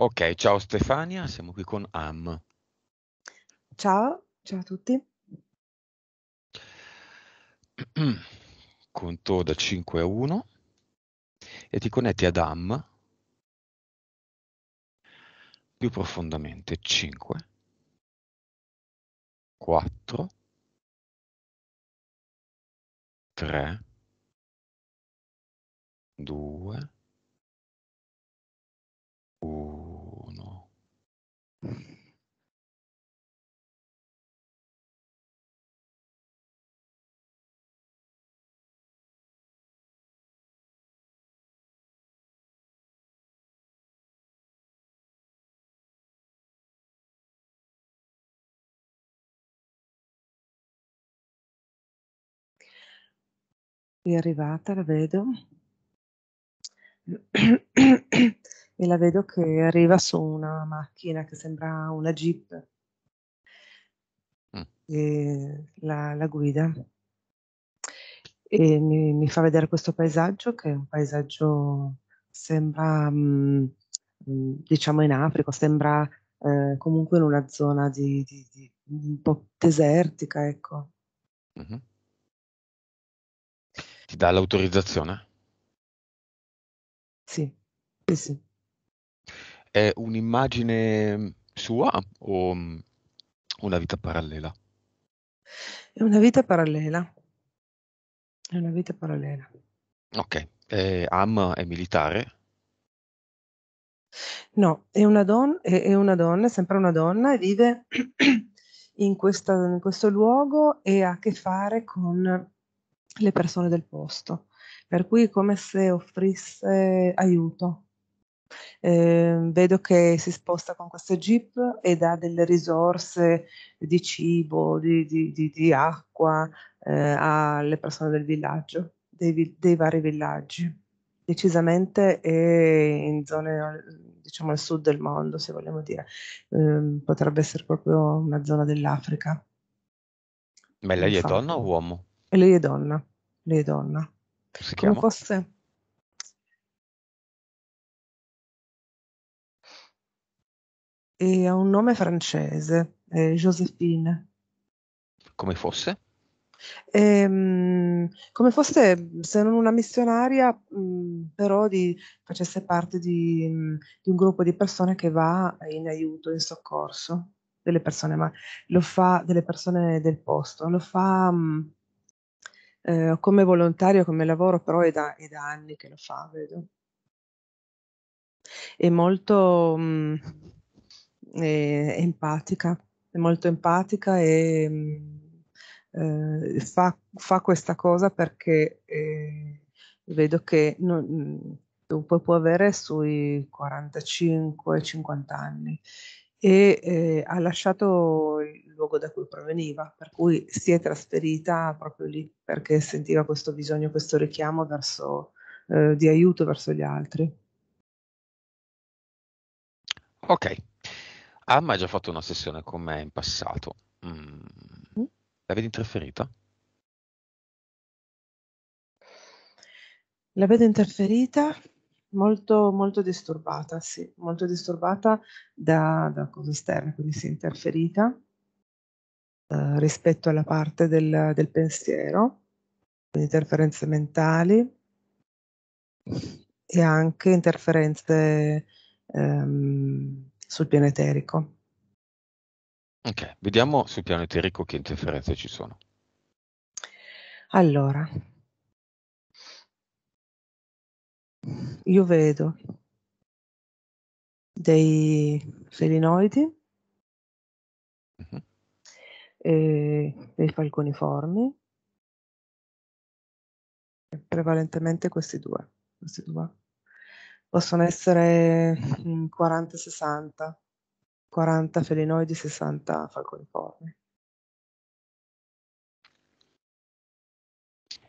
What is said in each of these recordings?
Ok, ciao Stefania, siamo qui con Am. Ciao, ciao a tutti. Conto da 5 a 1 e ti connetti ad Am più profondamente 5 4 3 2 è arrivata, la vedo. e la vedo che arriva su una macchina che sembra una jeep. Mm. E la, la, guida. E mi, mi, fa vedere questo paesaggio che è un paesaggio, sembra, mh, mm, mm, diciamo in Africa, sembra eh, comunque in una zona di, di, di, un po' desertica, ecco. Mm-hmm ti dà l'autorizzazione? Sì, sì, sì. È un'immagine mm, sua o mm, una vita parallela? È una vita parallela. È una vita parallela. Ok, eh, Am è militare? No, è una, don- è, è una donna, è sempre una donna e vive in, questa, in questo luogo e ha a che fare con le persone del posto, per cui è come se offrisse aiuto. Eh, vedo che si sposta con questa jeep e dà delle risorse di cibo, di, di, di, di acqua eh, alle persone del villaggio, dei, dei, vari villaggi. Decisamente è in zone, diciamo, al sud del mondo, se vogliamo dire, eh, potrebbe essere proprio una zona dell'Africa. Ma lei è donna o uomo? E lei è donna. Lei è donna. Si Come chiama? fosse? E ha un nome francese, eh, Josephine. Come fosse? E, ehm, come fosse se non una missionaria, mm, però di, facesse parte di, mm, di, un gruppo di persone che va in aiuto, in soccorso delle persone, ma lo fa delle persone del posto, lo fa mm, eh, come volontario, come lavoro, però è da, è da, anni che lo fa, vedo. È molto mh, mm, è empatica, è molto empatica e mh, mm, eh, fa, fa, questa cosa perché eh, vedo che non, mm, dunque può avere sui 45-50 anni e eh, ha lasciato il luogo da cui proveniva, per cui si è trasferita proprio lì perché sentiva questo bisogno, questo richiamo verso, eh, di aiuto verso gli altri. Ok, Amma ha già fatto una sessione con me in passato. Mm. Mm. L'avete interferita? L'avete interferita? Molto, molto disturbata, sì, molto disturbata da, da cose esterne, quindi si è interferita eh, rispetto alla parte del, del pensiero, quindi interferenze mentali e anche interferenze ehm, sul piano eterico. Ok, vediamo sul piano eterico che interferenze ci sono. Allora, io vedo dei selenoidi, uh-huh. Mhm. dei falconiformi, prevalentemente questi due. Questi due. Possono essere 40-60, 40 felinoidi, 60 falconiformi.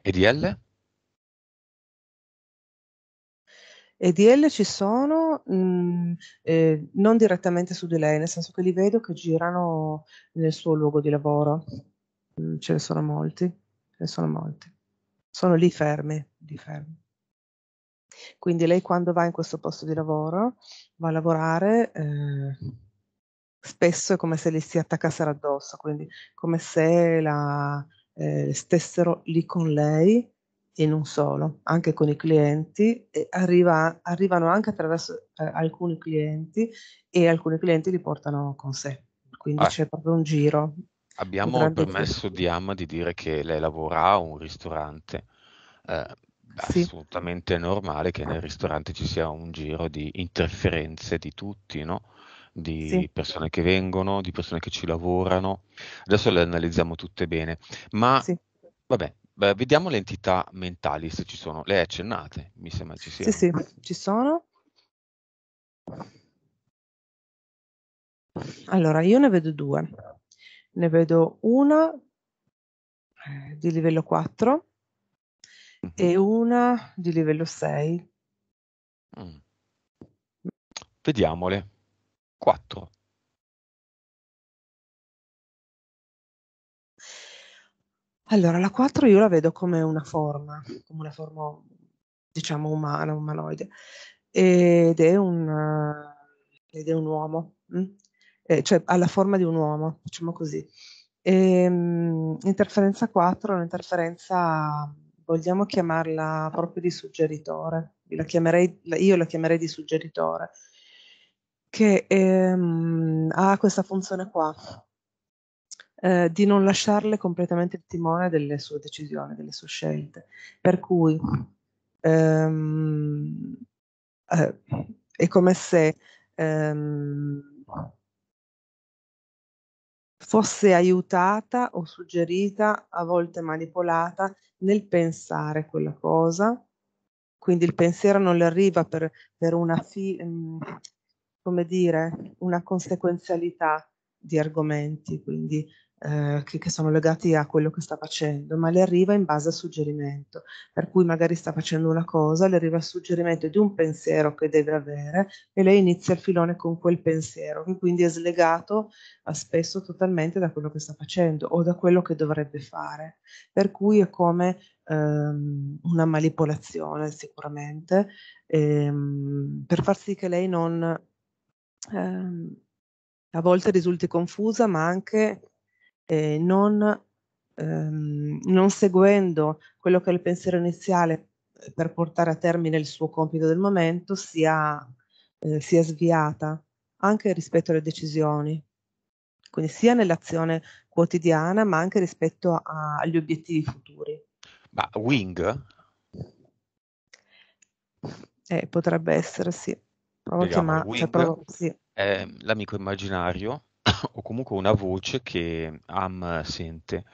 E di L? EDL ci sono, mh, mm, eh, non direttamente su di lei, nel senso che li vedo che girano nel suo luogo di lavoro. Mh, mm, ce ne sono molti, ce ne sono molti. Sono lì fermi, lì fermi. Quindi lei quando va in questo posto di lavoro, va a lavorare, eh, spesso è come se li si attaccassero addosso, quindi come se la, eh, stessero lì con lei e non solo, anche con i clienti, arriva, arrivano anche attraverso eh, alcuni clienti e alcuni clienti li portano con sé, quindi ah. c'è proprio un giro. Abbiamo il permesso di Amma di dire che lei lavora a un ristorante, eh, sì. assolutamente normale che nel ristorante ci sia un giro di interferenze di tutti, no? di sì. persone che vengono, di persone che ci lavorano. Adesso le analizziamo tutte bene, ma sì. vabbè, Beh, vediamo le entità mentali se ci sono. Le accennate, mi sembra ci siano. sì, sì, ci sono. Allora, io ne vedo due. Ne vedo una eh, di livello 4 Mhm. e una di livello 6. Mm. Vediamole. 4. Allora, la 4 io la vedo come una forma, come una forma diciamo umana, umanoide, ed è un, ed è un uomo, mm? eh, cioè ha la forma di un uomo, diciamo così. E, ehm, interferenza 4 è un'interferenza, vogliamo chiamarla proprio di suggeritore, la chiamerei, io la chiamerei di suggeritore, che è, ehm, ha questa funzione qua, eh, di non lasciarle completamente il timone delle sue decisioni, delle sue scelte. Per cui ehm, eh, è come se ehm, fosse aiutata o suggerita, a volte manipolata, nel pensare quella cosa. Quindi il pensiero non le arriva per, per una, fi, ehm, come dire, una conseguenzialità di argomenti, quindi eh, che, che, sono legati a quello che sta facendo, ma le arriva in base al suggerimento, per cui magari sta facendo una cosa, le arriva il suggerimento di un pensiero che deve avere e lei inizia il filone con quel pensiero, che quindi è slegato eh, spesso totalmente da quello che sta facendo o da quello che dovrebbe fare, per cui è come ehm, una manipolazione sicuramente, ehm, per far sì che lei non... Ehm, a volte risulti confusa, ma anche eh, non, ehm, non seguendo quello che è il pensiero iniziale eh, per portare a termine il suo compito del momento, sia, eh, sia sviata anche rispetto alle decisioni, quindi sia nell'azione quotidiana ma anche rispetto a, agli obiettivi futuri. Ma Wing? Eh, potrebbe essere, sì. Provo Vediamo, chiamare, cioè, provo, sì. è ehm, l'amico immaginario o comunque una voce che Am sente.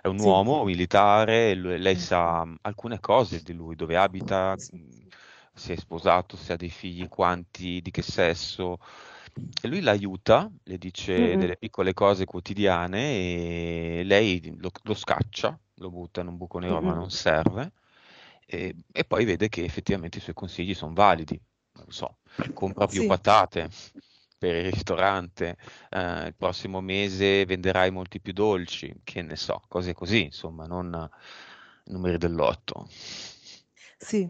È un sì. uomo militare, lei mm. sa mm, alcune cose di lui, dove abita, se mm, è sposato, se ha dei figli, quanti, di che sesso. E lui l'aiuta, le dice mm-hmm. delle piccole cose quotidiane e lei lo, lo, scaccia, lo butta in un buco nero mm-hmm. ma non serve. E, e, poi vede che effettivamente i suoi consigli sono validi. Non so, compra più sì. patate, per il ristorante, eh, il prossimo mese venderai molti più dolci, che ne so, cose così, insomma, non numeri dell'otto. Sì,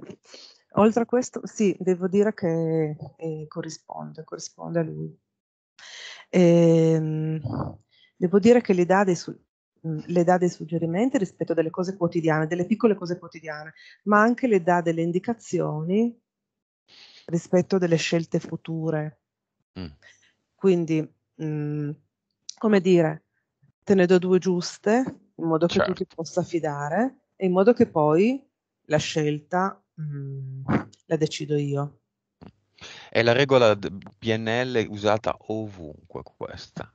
oltre a questo, sì, devo dire che eh, corrisponde, corrisponde a lui. E, ehm, devo dire che le dà, dei, su- mm, le dà dei suggerimenti rispetto a delle cose quotidiane, delle piccole cose quotidiane, ma anche le dà delle indicazioni rispetto a delle scelte future. Mm. Quindi, mhmm, come dire, te ne do due giuste, in modo che tu certo. ti possa fidare e in modo che poi la scelta, mhmm, la decido io. È la regola d PNL usata ovunque questa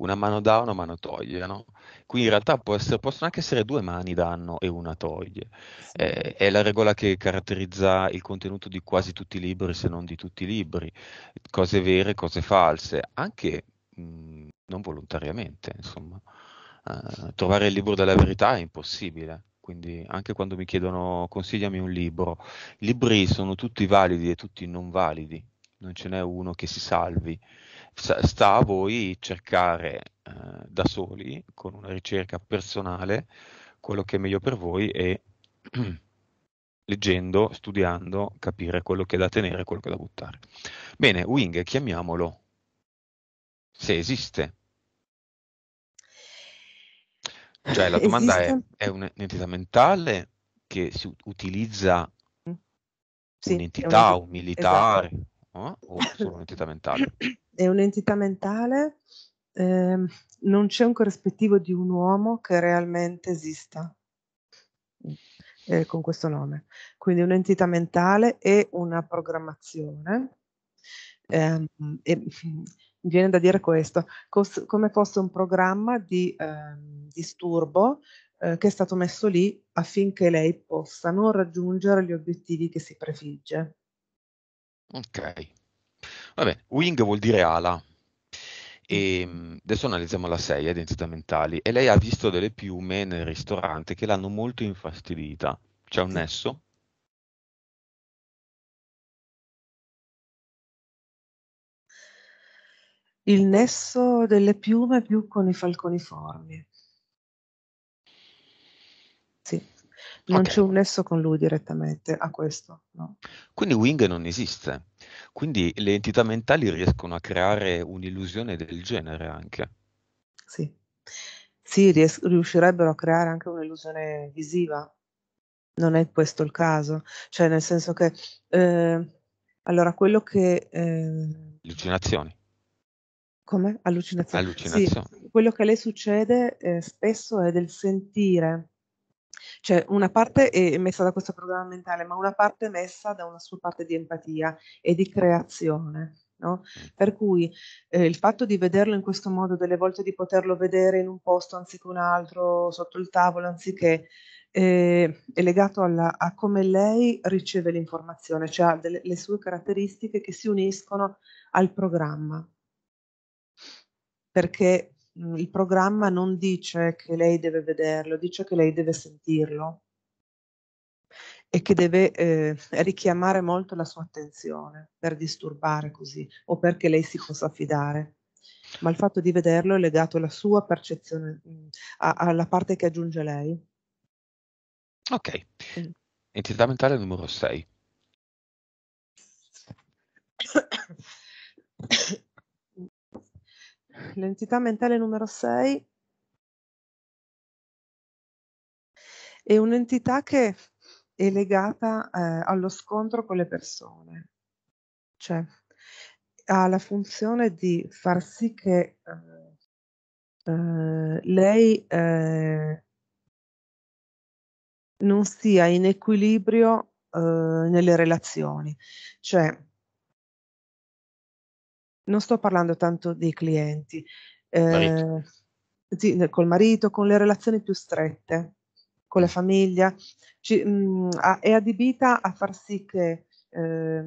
una mano dà, una mano toglie, no? Quindi in realtà essere, possono anche essere due mani danno e una toglie. Sì. Eh, è la regola che caratterizza il contenuto di quasi tutti i libri, se non di tutti i libri, cose vere, cose false, anche mh, mm, non volontariamente, insomma. Uh, trovare il libro della verità è impossibile quindi anche quando mi chiedono consigliami un libro, i libri sono tutti validi e tutti non validi, non ce n'è uno che si salvi sta a voi cercare eh, da soli, con una ricerca personale, quello che è meglio per voi e leggendo, studiando, capire quello che è da tenere quello che è da buttare. Bene, Wing, chiamiamolo, se esiste. Cioè la domanda è, è un'entità mentale che si utilizza sì, un'entità, un, un militare? Esatto. Eh? o solo un'entità mentale? È un'entità mentale, eh, non c'è un corrispettivo di un uomo che realmente esista eh, con questo nome. Quindi un'entità mentale è una programmazione. Eh, e, viene da dire questo, cos- come fosse un programma di eh, disturbo eh, che è stato messo lì affinché lei possa non raggiungere gli obiettivi che si prefigge. Ok. Va bene, wing vuol dire ala. Mm. E ehm, adesso analizziamo la 6, identità mentali, e lei ha visto delle piume nel ristorante che l'hanno molto infastidita. C'è un nesso? Il nesso delle piume più con i falconiformi. non okay. c'è un nesso con lui direttamente a questo. No? Quindi Wing non esiste, quindi le entità mentali riescono a creare un'illusione del genere anche. Sì, sì ries- riuscirebbero a creare anche un'illusione visiva, non è questo il caso, cioè nel senso che... Eh, allora, quello che... Eh, Allucinazioni. Come? Allucinazioni. Allucinazioni. Sì, quello che le succede eh, spesso è del sentire cioè una parte è messa da questo programma mentale, ma una parte è messa da una sua parte di empatia e di creazione. No? Mm. Per cui eh, il fatto di vederlo in questo modo, delle volte di poterlo vedere in un posto anziché un altro, sotto il tavolo, anziché eh, è legato alla, a come lei riceve l'informazione, cioè ha delle, le sue caratteristiche che si uniscono al programma. Perché Mm, il programma non dice che lei deve vederlo, dice che lei deve sentirlo e che deve eh, richiamare molto la sua attenzione per disturbare così o perché lei si possa fidare. Ma il fatto di vederlo è legato alla sua percezione, mh, mm, alla parte che aggiunge lei. Ok. Mm. Entità mentale numero 6. l'entità mentale numero 6 è un'entità che è legata eh, allo scontro con le persone, cioè ha la funzione di far sì che eh, eh, lei eh, non sia in equilibrio eh, nelle relazioni, cioè non sto parlando tanto dei clienti, eh, sì, col marito, con le relazioni più strette, con la mm. famiglia, ci, mh, mm, a, è adibita a far sì che eh,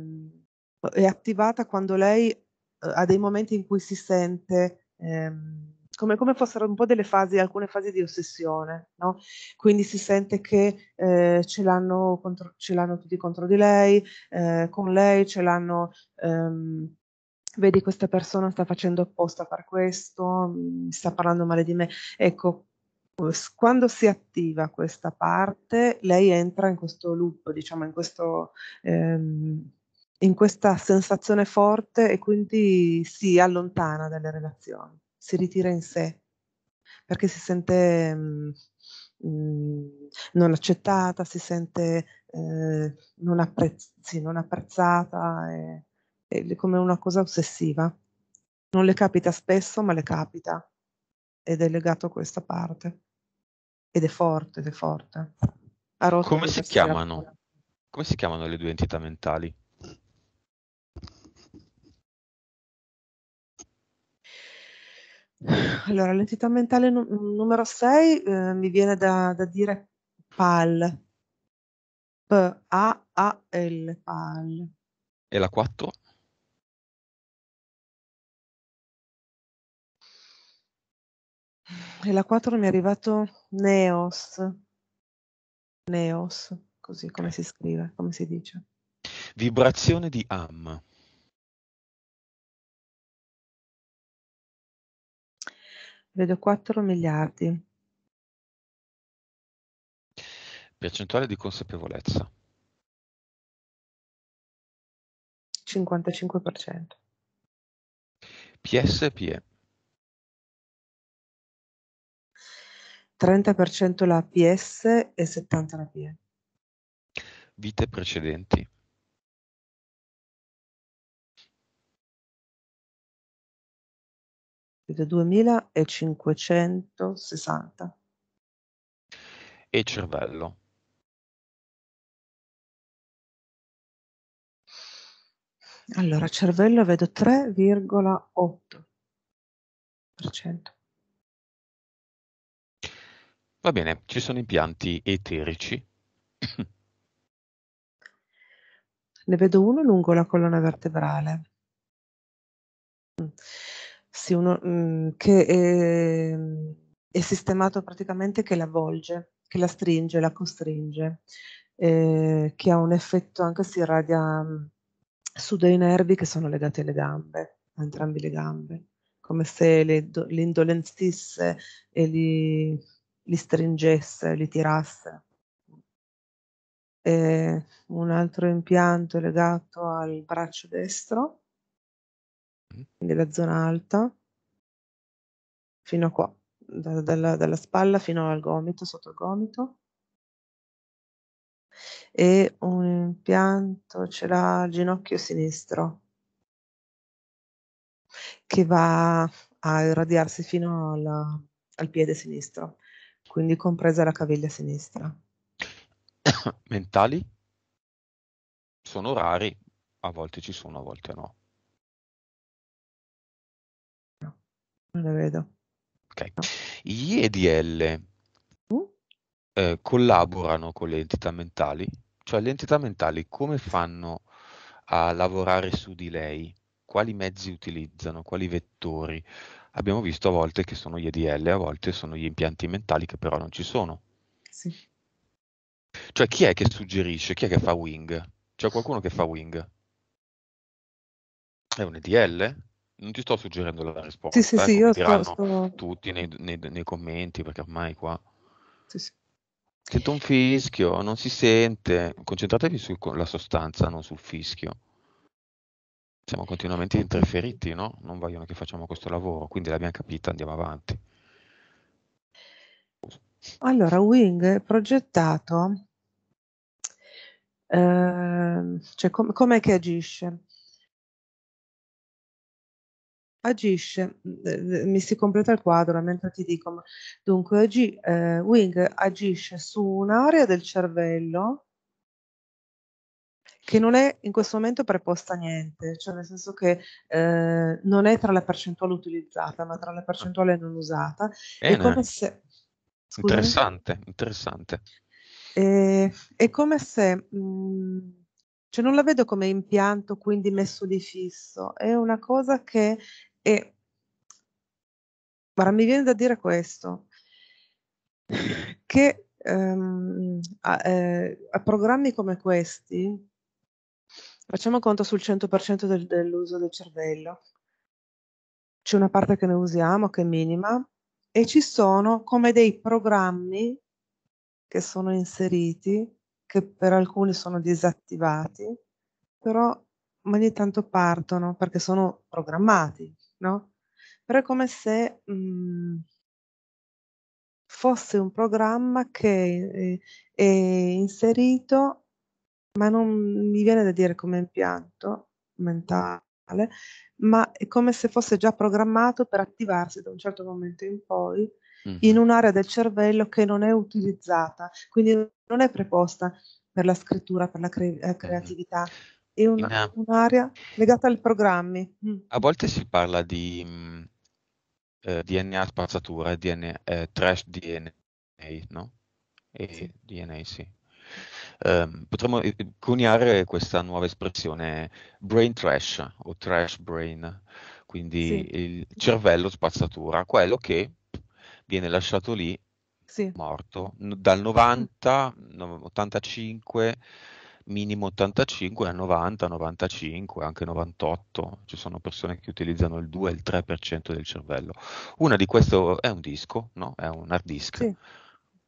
è attivata quando lei eh, ha dei momenti in cui si sente ehm, come, come, fossero un po' delle fasi, alcune fasi di ossessione, no? quindi si sente che eh, ce l'hanno, contro, ce, l'hanno tutti contro di lei, eh, con lei ce l'hanno... Ehm, vedi questa persona sta facendo apposta per questo, mm, sta parlando male di me. Ecco, quando si attiva questa parte, lei entra in questo loop, diciamo, in, questo, ehm, in questa sensazione forte e quindi si allontana dalle relazioni, si ritira in sé, perché si sente mh, mm, mh, mm, non accettata, si sente eh, non, apprezz- sì, non, apprezzata. E, come una cosa ossessiva. Non le capita spesso, ma le capita ed è legato a questa parte. Ed è forte, ed è forte. Come si chiamano? Sera. Come si chiamano le due entità mentali? Allora, l'entità mentale num- numero 6 eh, mi viene da, da dire PAL. P-A-A-L, PAL. E la 4? e la 4 mi è arrivato Neos. Neos, così come si scrive, come si dice. Vibrazione di Am. Vedo 4 miliardi. Percentuale di consapevolezza. 55%. PSPE. 30% la PS e 70% la PE. Vite precedenti. Vedo 2560. E cervello. Allora, cervello vedo 3,8%. Va bene, ci sono impianti eterici. Ne vedo uno lungo la colonna vertebrale. Sì, uno mh, mm, che è, è, sistemato praticamente che la volge, che la stringe, la costringe, eh, che ha un effetto anche si irradia mm, su dei nervi che sono legati alle gambe, a entrambe le gambe, come se le, le indolenzisse e li li stringesse, li tirasse. E un altro impianto legato al braccio destro, quindi la zona alta, fino a qua, da, dalla, dalla spalla fino al gomito, sotto il gomito e un impianto ce l'ha al ginocchio sinistro che va a irradiarsi fino alla, al piede sinistro quindi compresa la caviglia sinistra. Mentali? Sono rari, a volte ci sono, a volte no. No, non le vedo. Ok. No. Gli EDL uh? eh, collaborano con le entità mentali? Cioè le entità mentali come fanno a lavorare su di lei? Quali mezzi utilizzano? Quali vettori? abbiamo visto a volte che sono gli EDL, a volte sono gli impianti mentali che però non ci sono. Sì. Cioè chi è che suggerisce, chi è che fa wing? C'è qualcuno che fa wing? È un EDL? Non ti sto suggerendo la risposta, sì, sì, eh, io sto, sto... tutti nei, nei, nei, commenti perché ormai qua... Sì, sì. Sento un fischio, non si sente. Concentratevi sulla sostanza, non sul fischio siamo continuamente interferiti, no? Non vogliono che facciamo questo lavoro, quindi l'abbiamo capita, andiamo avanti. Allora, Wing è progettato, eh, cioè com- com'è che agisce? Agisce, eh, mi si completa il quadro mentre ti dico, dunque agi- eh, Wing agisce su un'area del cervello che non è in questo momento preposta a niente, cioè nel senso che eh, non è tra la percentuale utilizzata, ma tra la ah. percentuale non usata. Bene. È come se... Scusami. Interessante, interessante. È, è come se... Mh, mm, cioè non la vedo come impianto, quindi messo di fisso, è una cosa che è... Guarda, mi viene da dire questo, che um, a, eh, a programmi come questi Facciamo conto sul 100% del, dell'uso del cervello. C'è una parte che noi usiamo, che è minima, e ci sono come dei programmi che sono inseriti, che per alcuni sono disattivati, però ogni tanto partono perché sono programmati, no? Però è come se mh, mm, fosse un programma che è, eh, è inserito ma non mi viene da dire come impianto mentale, ma è come se fosse già programmato per attivarsi da un certo momento in poi mm-hmm. in un'area del cervello che non è utilizzata, quindi non è preposta per la scrittura, per la cre- eh, creatività. È un, una... un'area legata ai programmi. Mm. A volte si parla di eh, DNA spazzatura, DNA, eh, trash DNA, no? E sì. DNA, sì. Ehm, potremmo eh, coniare questa nuova espressione brain trash o trash brain, quindi sì. il cervello spazzatura, quello che viene lasciato lì sì. morto dal 90, 85 minimo 85 a 90, 95, anche 98, ci sono persone che utilizzano il 2 e il 3% del cervello. Una di queste è un disco, no? è un hard disk. Sì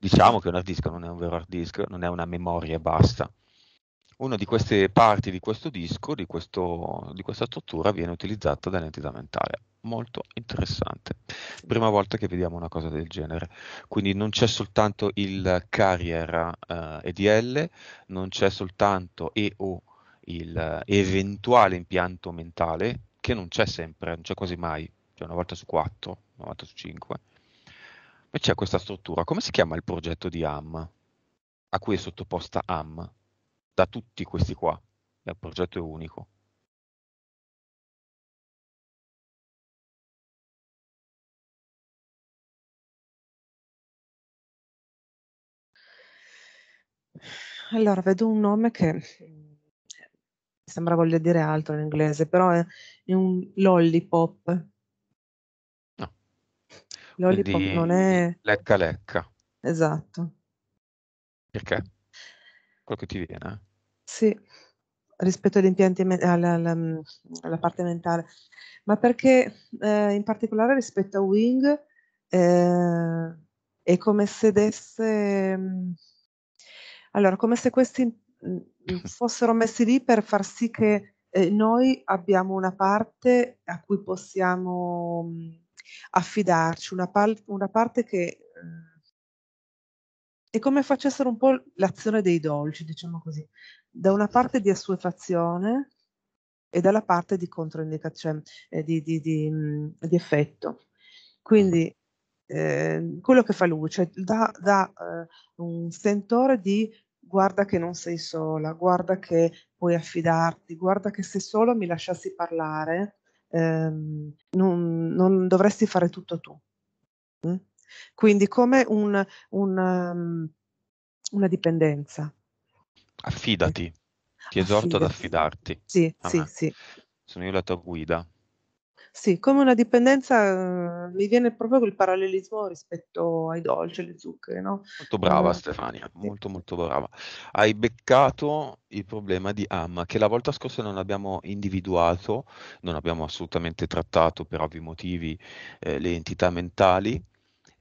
Diciamo che un hard disk non è un vero hard disk, non è una memoria e basta. Una di queste parti di questo disco, di, questo, di questa struttura, viene utilizzata dall'entità mentale. Molto interessante. Prima volta che vediamo una cosa del genere. Quindi non c'è soltanto il carrier eh, EDL, non c'è soltanto e o il eh, eventuale impianto mentale, che non c'è sempre, non c'è quasi mai, cioè una volta su quattro, una volta su cinque. E c'è questa struttura. Come si chiama il progetto di AM? A cui è sottoposta AM? Da tutti questi qua. Il progetto è unico. Allora, vedo un nome che sembra voglia dire altro in inglese, però è un lollipop Lollipop Quindi, non è... Lecca lecca. Esatto. Perché? Quello che ti viene. Eh. Sì, rispetto agli impianti, alla, alla, mm, alla parte mentale. Ma perché eh, in particolare rispetto a Wing eh, è come se desse... Mm, allora, come se questi mm, fossero messi lì per far sì che eh, noi abbiamo una parte a cui possiamo affidarci, una, pal- una parte che eh, è come facessero un po' l'azione dei dolci, diciamo così, da una parte di assuefazione e dalla parte di controindicazione, cioè, eh, di, di, di, di, effetto. Quindi eh, quello che fa luce cioè, dà, dà eh, un sentore di guarda che non sei sola, guarda che puoi affidarti, guarda che se solo mi lasciassi parlare ehm, non, non, dovresti fare tutto tu. Mm? Quindi come un, un, um, una dipendenza. Affidati, ti esorto Affidati. ad affidarti. Sì, sì, sì. Sono io la tua guida. Sì, come una dipendenza uhm, mi viene proprio il parallelismo rispetto ai dolci, alle zuccheri, no? Molto brava eh, Stefania, sì. molto molto brava. Hai beccato il problema di Amma, che la volta scorsa non abbiamo individuato, non abbiamo assolutamente trattato per ovvi motivi eh, le entità mentali,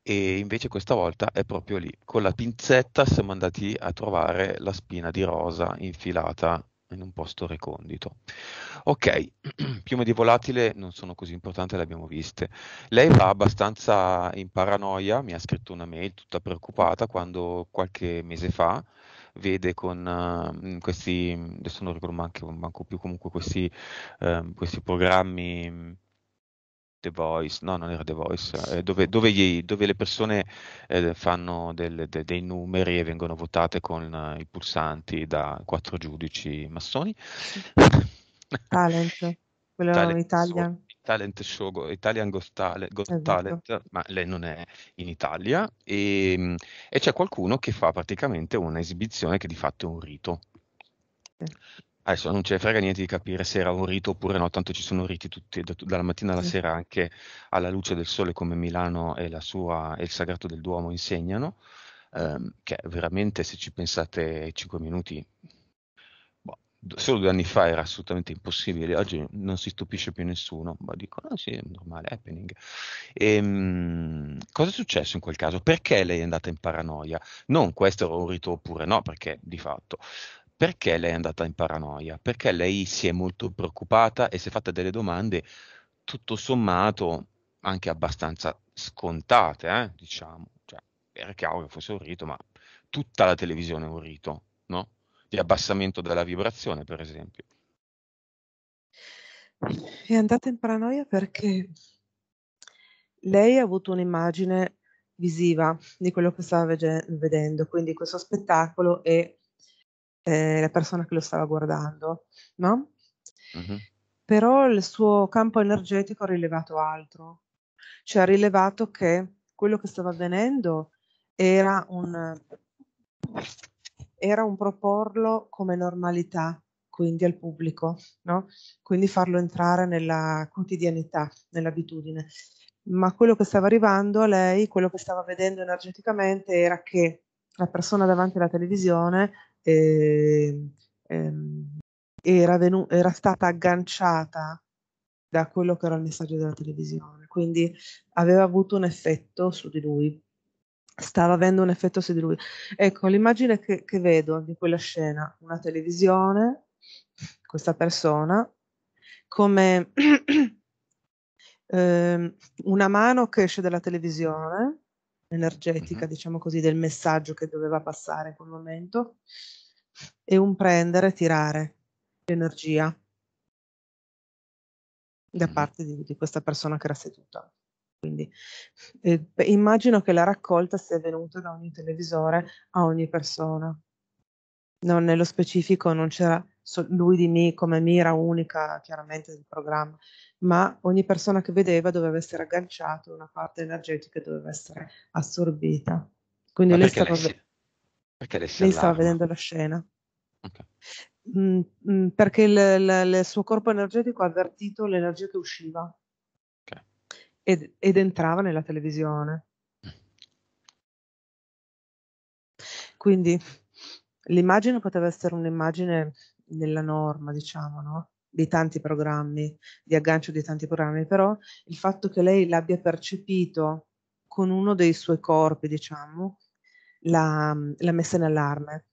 e invece questa volta è proprio lì. Con la pinzetta siamo andati a trovare la spina di rosa infilata in un posto recondito. Ok, piume di volatile non sono così importanti, le abbiamo viste. Lei va abbastanza in paranoia, mi ha scritto una mail tutta preoccupata quando qualche mese fa vede con uh, questi, adesso non ricordo manco, manco più comunque questi, uh, questi programmi The Voice, no, non era The Voice, eh, dove, dove, gli, dove, le persone eh, fanno del, de, dei numeri e vengono votate con eh, i pulsanti da quattro giudici massoni. Talent, quello Talent Italian. So, talent Show, Italian Ghost Talent, Got esatto. Talent ma lei non è in Italia, e, ehm, e c'è qualcuno che fa praticamente un'esibizione che di fatto è un rito. Sì Adesso non ce ne frega niente di capire se era un rito oppure no, tanto ci sono riti tutti, da, dalla mattina alla sì. sera anche alla luce del sole come Milano e, sua, e il Sagrato del Duomo insegnano, ehm, che veramente se ci pensate 5 minuti, boh, solo due anni fa era assolutamente impossibile, oggi non si stupisce più nessuno, ma dicono ah, sì, è normale, happening. E, ehm, mh, cosa è successo in quel caso? Perché lei è andata in paranoia? Non questo era un rito oppure no, perché di fatto perché lei è andata in paranoia? Perché lei si è molto preoccupata e si è fatta delle domande tutto sommato anche abbastanza scontate, eh? diciamo. Cioè, era chiaro che fosse un rito, ma tutta la televisione è un rito, no? Di abbassamento della vibrazione, per esempio. È andata in paranoia perché lei ha avuto un'immagine visiva di quello che stava vege- vedendo, quindi questo spettacolo è eh, la persona che lo stava guardando, no? Uh-huh. Però il suo campo energetico ha rilevato altro, cioè ha rilevato che quello che stava avvenendo era un, era un proporlo come normalità, quindi al pubblico, no? quindi farlo entrare nella quotidianità, nell'abitudine. Ma quello che stava arrivando a lei, quello che stava vedendo energeticamente era che la persona davanti alla televisione eh, ehm, era, venu- era stata agganciata da quello che era il messaggio della televisione, quindi aveva avuto un effetto su di lui, stava avendo un effetto su di lui. Ecco, l'immagine che, che vedo di quella scena, una televisione, questa persona, come eh, una mano che esce dalla televisione, energetica, mm-hmm. diciamo così, del messaggio che doveva passare in quel momento, e un prendere tirare l'energia da parte di, di, questa persona che era seduta. Quindi eh, immagino che la raccolta sia venuta da ogni televisore a ogni persona. No, nello specifico non c'era lui di me come mira unica chiaramente del programma, ma ogni persona che vedeva doveva essere agganciata, una parte energetica doveva essere assorbita. Quindi lei stava, lei, lei, lei stava, vedendo la scena. Okay. Mm, mm, perché il, il, il, suo corpo energetico ha avvertito l'energia che usciva okay. ed, ed entrava nella televisione. Mm. Quindi l'immagine poteva essere un'immagine nella norma, diciamo, no? dei tanti programmi, di aggancio di tanti programmi, però il fatto che lei l'abbia percepito con uno dei suoi corpi, diciamo, la, la messa in allarme.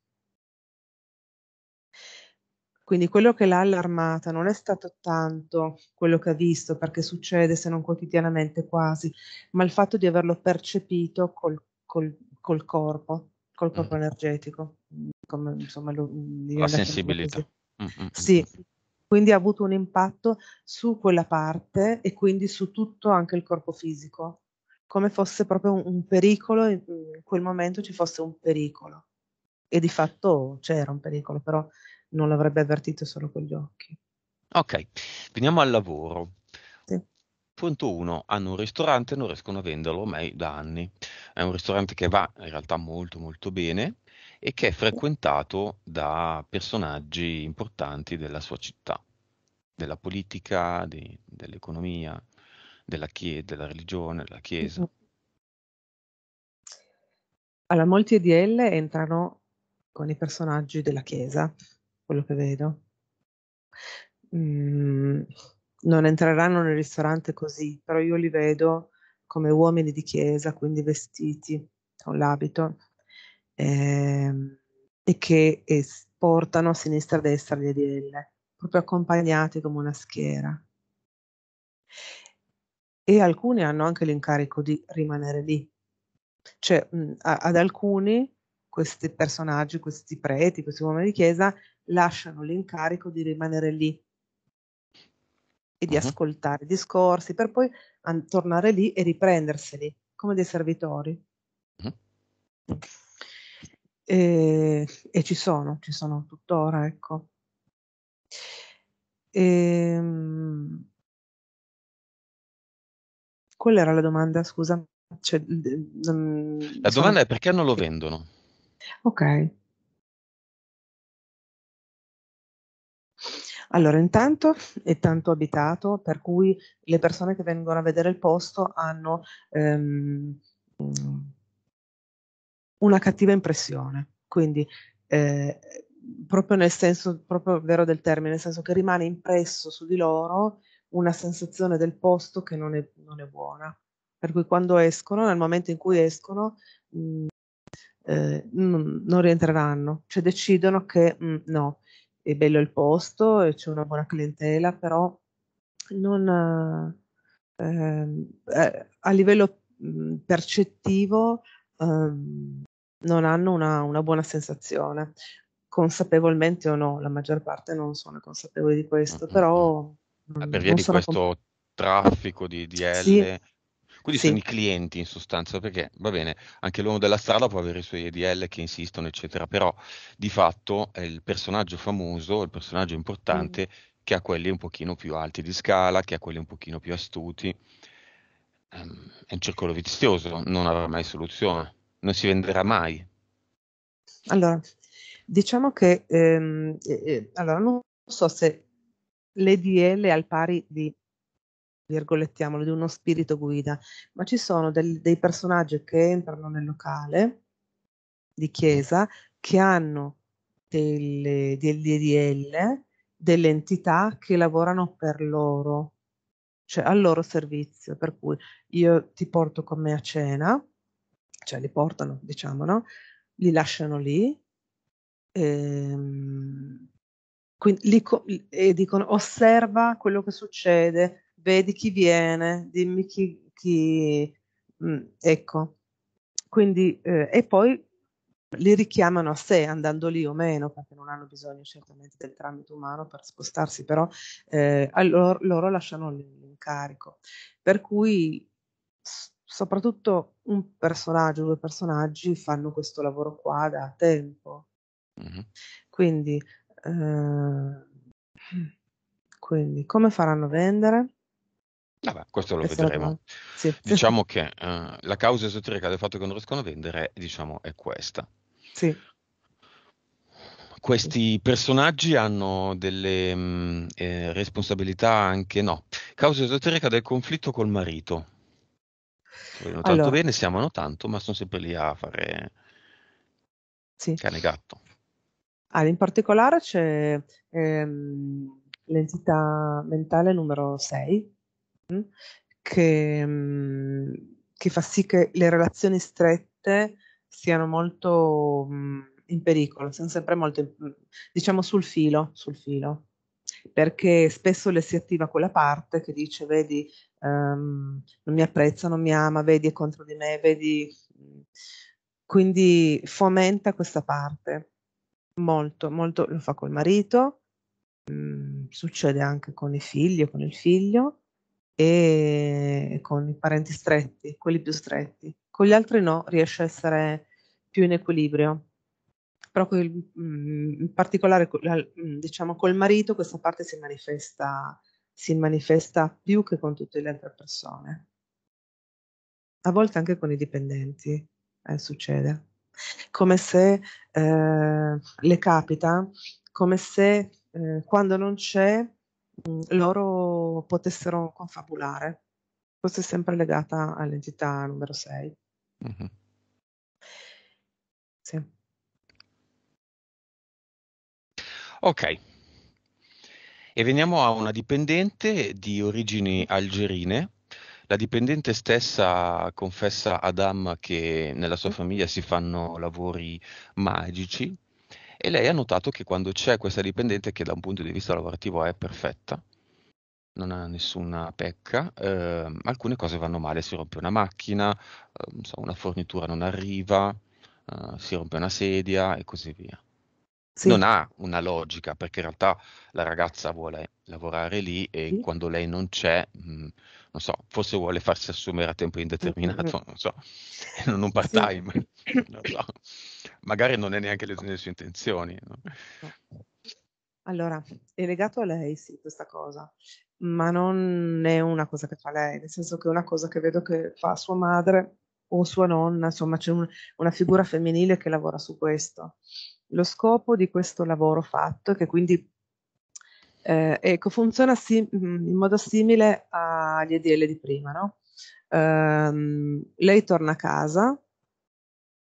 Quindi quello che l'ha allarmata non è stato tanto quello che ha visto, perché succede se non quotidianamente quasi, ma il fatto di averlo percepito col, col, col corpo, col corpo mm. energetico come insomma, mm, la sensibilità. Mm-hmm. Sì, quindi ha avuto un impatto su quella parte e quindi su tutto anche il corpo fisico, come fosse proprio un, un pericolo, in quel momento ci fosse un pericolo. E di fatto c'era un pericolo, però non l'avrebbe avvertito solo con gli occhi. Ok, veniamo al lavoro. Sì. Punto 1, hanno un ristorante, e non riescono a venderlo mai da anni. È un ristorante che va in realtà molto molto bene, e che è frequentato da personaggi importanti della sua città, della politica, di, dell'economia, della, chie- della religione, della chiesa. Mhm. Allora, molti EDL entrano con i personaggi della chiesa, quello che vedo. Mm, non entreranno nel ristorante così, però io li vedo come uomini di chiesa, quindi vestiti con l'abito, ehm, e che portano a sinistra e a destra le DL, proprio accompagnate come una schiera. E alcuni hanno anche l'incarico di rimanere lì. Cioè, mh, mhmm, a, ad alcuni questi personaggi, questi preti, questi uomini di chiesa lasciano l'incarico di rimanere lì e di uh-huh. ascoltare i discorsi per poi an- tornare lì e riprenderseli come dei servitori. Uh-huh e, ehm, e ci sono, ci sono tuttora, ecco. E, ehm, quella era la domanda, scusa. Cioè, non, la domanda è perché non lo vendono? Ok. Allora, intanto è tanto abitato, per cui le persone che vengono a vedere il posto hanno ehm, una cattiva impressione. Quindi eh, proprio nel senso proprio vero del termine, nel senso che rimane impresso su di loro una sensazione del posto che non è, non è buona. Per cui quando escono, nel momento in cui escono, mh, mm, eh, mh, non rientreranno, cioè decidono che mh, mm, no, è bello il posto, c'è una buona clientela, però non, ehm, eh, a livello mm, percettivo eh, non hanno una, una buona sensazione. Consapevolmente o no, la maggior parte non sono consapevoli di questo, mm-hmm. però... Ah, per via di questo comp- traffico di DL... Sì. Quindi sì. sono i clienti in sostanza, perché va bene, anche l'uomo della strada può avere i suoi EDL che insistono, eccetera, però di fatto è il personaggio famoso, il personaggio mm. importante mm. che ha quelli un pochino più alti di scala, che ha quelli un pochino più astuti. Ehm, è un circolo vizioso, non avrà mai soluzione non si venderà mai? Allora, diciamo che ehm, eh, eh, allora non so se l'EDL è al pari di virgolettiamolo di uno spirito guida, ma ci sono del, dei personaggi che entrano nel locale di chiesa che hanno delle, degli EDL, delle entità che lavorano per loro, cioè al loro servizio, per cui io ti porto con me a cena, cioè li portano, diciamo, no? li lasciano lì ehm, quindi, li e dicono osserva quello che succede, vedi chi viene, dimmi chi... chi mh, mm, ecco, quindi, eh, e poi li richiamano a sé andando lì o meno, perché non hanno bisogno certamente del tramite umano per spostarsi, però eh, allora loro lasciano l'incarico. Per cui soprattutto un personaggio, due personaggi fanno questo lavoro qua da tempo. Mm-hmm. Quindi, eh, quindi, come faranno a vendere? Vabbè, questo lo vedremo. Sì. Diciamo che eh, la causa esoterica del fatto che non riescono a vendere diciamo, è questa. Sì. Questi personaggi hanno delle mh, eh, responsabilità anche no. Causa esoterica del conflitto col marito Vogliono tanto allora, bene, si amano tanto, ma sono sempre lì a fare sì. cane gatto. Ah, in particolare c'è ehm, l'entità mentale numero 6 mm, che, mm, che, fa sì che le relazioni strette siano molto mh, mm, in pericolo, siano sempre molto, diciamo, sul filo, sul filo perché spesso le si attiva quella parte che dice, vedi, um, non mi apprezza, non mi ama, vedi è contro di me, vedi... Quindi fomenta questa parte molto, molto, lo fa col marito, mh, mm, succede anche con i figli con il figlio e con i parenti stretti, quelli più stretti. Con gli altri no, riesce a essere più in equilibrio però mm, in particolare mm, diciamo col marito questa parte si manifesta si manifesta più che con tutte le altre persone. A volte anche con i dipendenti eh, succede. Come se eh, le capita, come se eh, quando non c'è loro potessero confabulare. Questo è sempre legata all'entità numero 6. Mm-hmm. Sì. Ok, e veniamo a una dipendente di origini algerine. La dipendente stessa confessa ad Amma che nella sua famiglia si fanno lavori magici e lei ha notato che quando c'è questa dipendente che da un punto di vista lavorativo è perfetta, non ha nessuna pecca, eh, alcune cose vanno male, si rompe una macchina, eh, so, una fornitura non arriva, eh, si rompe una sedia e così via. Sì. Non ha una logica, perché in realtà la ragazza vuole lavorare lì e Sì. quando lei non c'è, mhmm, non so, forse vuole farsi assumere a tempo Mh-mh. indeterminato, non so, non un part-time, non so. Magari non è neanche le nelle sue intenzioni, No. Allora, è legato a lei sì, questa cosa, ma non è una cosa che fa lei, nel senso che è una cosa che vedo che fa sua madre o sua nonna, insomma c'è un una figura femminile che lavora su questo lo scopo di questo lavoro fatto, che quindi eh, ecco, funziona sim- mm, in modo simile agli EDL di prima. No? Um, lei torna a casa,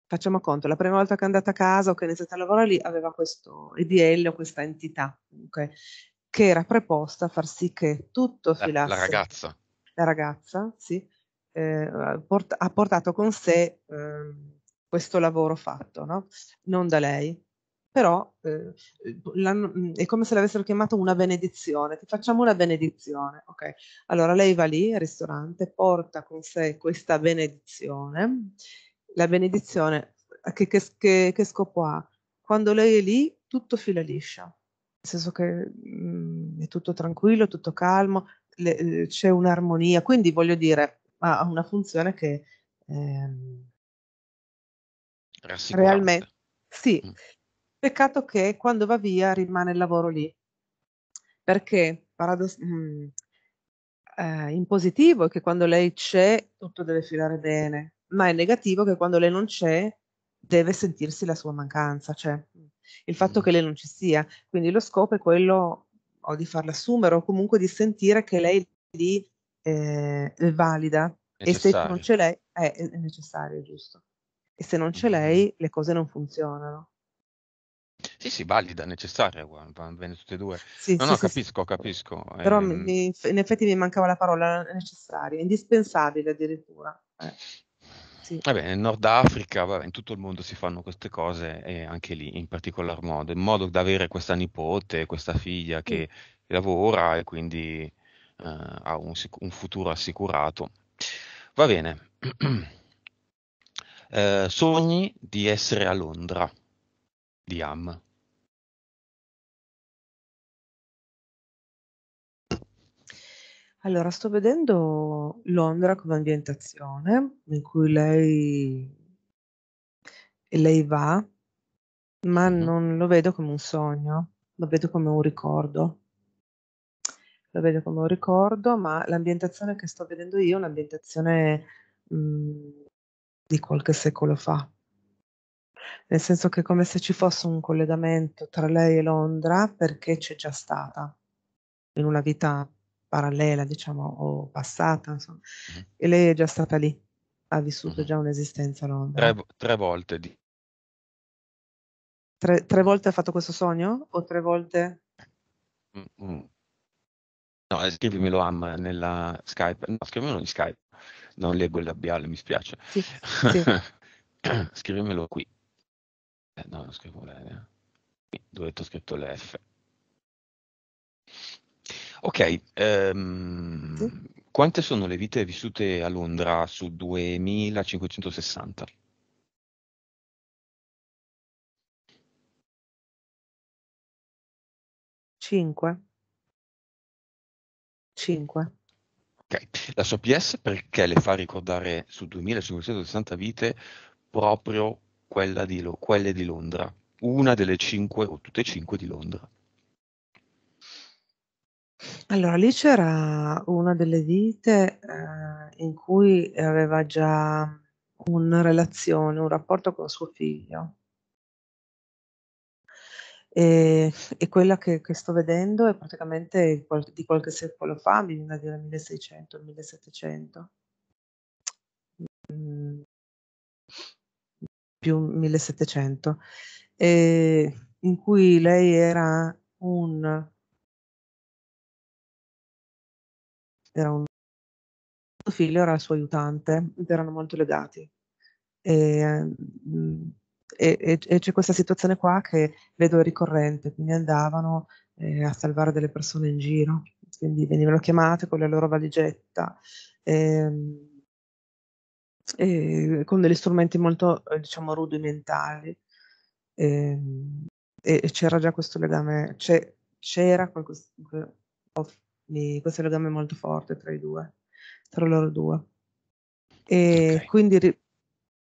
facciamo conto, la prima volta che è andata a casa o che è iniziata a lavorare lì aveva questo EDL o questa entità okay, che era preposta a far sì che tutto filasse. La, la ragazza. La ragazza, sì, eh, port- ha portato con sé eh, questo lavoro fatto, no? non da lei però eh, mm, è come se l'avessero chiamato una benedizione, ti facciamo una benedizione, ok? Allora lei va lì al ristorante, porta con sé questa benedizione, la benedizione eh, che, che, che, che scopo ha? Quando lei è lì tutto fila liscia, nel senso che mh, mm, è tutto tranquillo, tutto calmo, le, eh, c'è un'armonia, quindi voglio dire ha una funzione che... Ehm, realmente sì, mm. Peccato che quando va via rimane il lavoro lì, perché paradoss- mh, mm, eh, in positivo è che quando lei c'è tutto deve filare bene, ma è negativo che quando lei non c'è deve sentirsi la sua mancanza, cioè mm, il fatto mm. che lei non ci sia. Quindi lo scopo è quello o di farla assumere o comunque di sentire che lei lì eh, è valida necessario. e se non c'è lei eh, è, è necessario, giusto? E se non c'è mm-hmm. lei le cose non funzionano. Sì, sì, valida, necessaria, guarda, bene tutte e due. Sì, No, sì, no, sì, sì. capisco, capisco. Però mi ehm, mi in effetti mi mancava la parola necessaria, indispensabile addirittura. Eh. Sì. Vabbè, nel Nord Africa, vabbè, in tutto il mondo si fanno queste cose e anche lì in particolar modo, in modo da avere questa nipote, questa figlia Mh. che lavora e quindi, ehm, ha un un futuro assicurato. Va bene. Ehm, sogni di essere a Londra. Liam Allora, sto vedendo Londra come ambientazione, in cui lei lei va, ma mh non lo vedo come un sogno, lo vedo come un ricordo. Lo vedo come un ricordo, ma l'ambientazione che sto vedendo io è un'ambientazione, mhmm, di qualche secolo fa nel senso che è come se ci fosse un collegamento tra lei e Londra perché c'è già stata in una vita parallela, diciamo, o passata, insomma. Mm. E lei è già stata lì, ha vissuto mm. già un'esistenza a Londra. Tre, tre volte. Di... Tre, tre, volte ha fatto questo sogno? O tre volte? Mm. No, eh, scrivimelo Am nella Skype, no, scrivimelo in Skype, non leggo il labiale, mi spiace. Sì, sì. scrivimelo qui. Eh, no, non scrivo l'N. Eh. Dove ho scritto l'F. Ok, um, sì? quante sono le vite vissute a Londra su 2560? Cinque. Cinque. Ok, la sua PS perché le fa ricordare su 2560 vite proprio di quelle di Londra, una delle cinque o tutte e cinque di Londra. Allora, lì c'era una delle vite eh, in cui aveva già una relazione, un rapporto con suo figlio. E, e quella che, che, sto vedendo è praticamente qual- di qualche secolo fa, mi viene da dire 1600-1700. Mm più 1700, eh, in cui lei era un, era un figlio, era il suo aiutante ed erano molto legati. Ehm, e, e, e c'è questa situazione qua che vedo ricorrente, quindi andavano eh, a salvare delle persone in giro, quindi venivano chiamate con la loro valigetta. Ehm, eh, con degli strumenti molto, eh, diciamo, rudimentali. Eh, e c'era già questo legame, c'era questo, questo, legame molto forte tra i due, tra loro due. E okay. quindi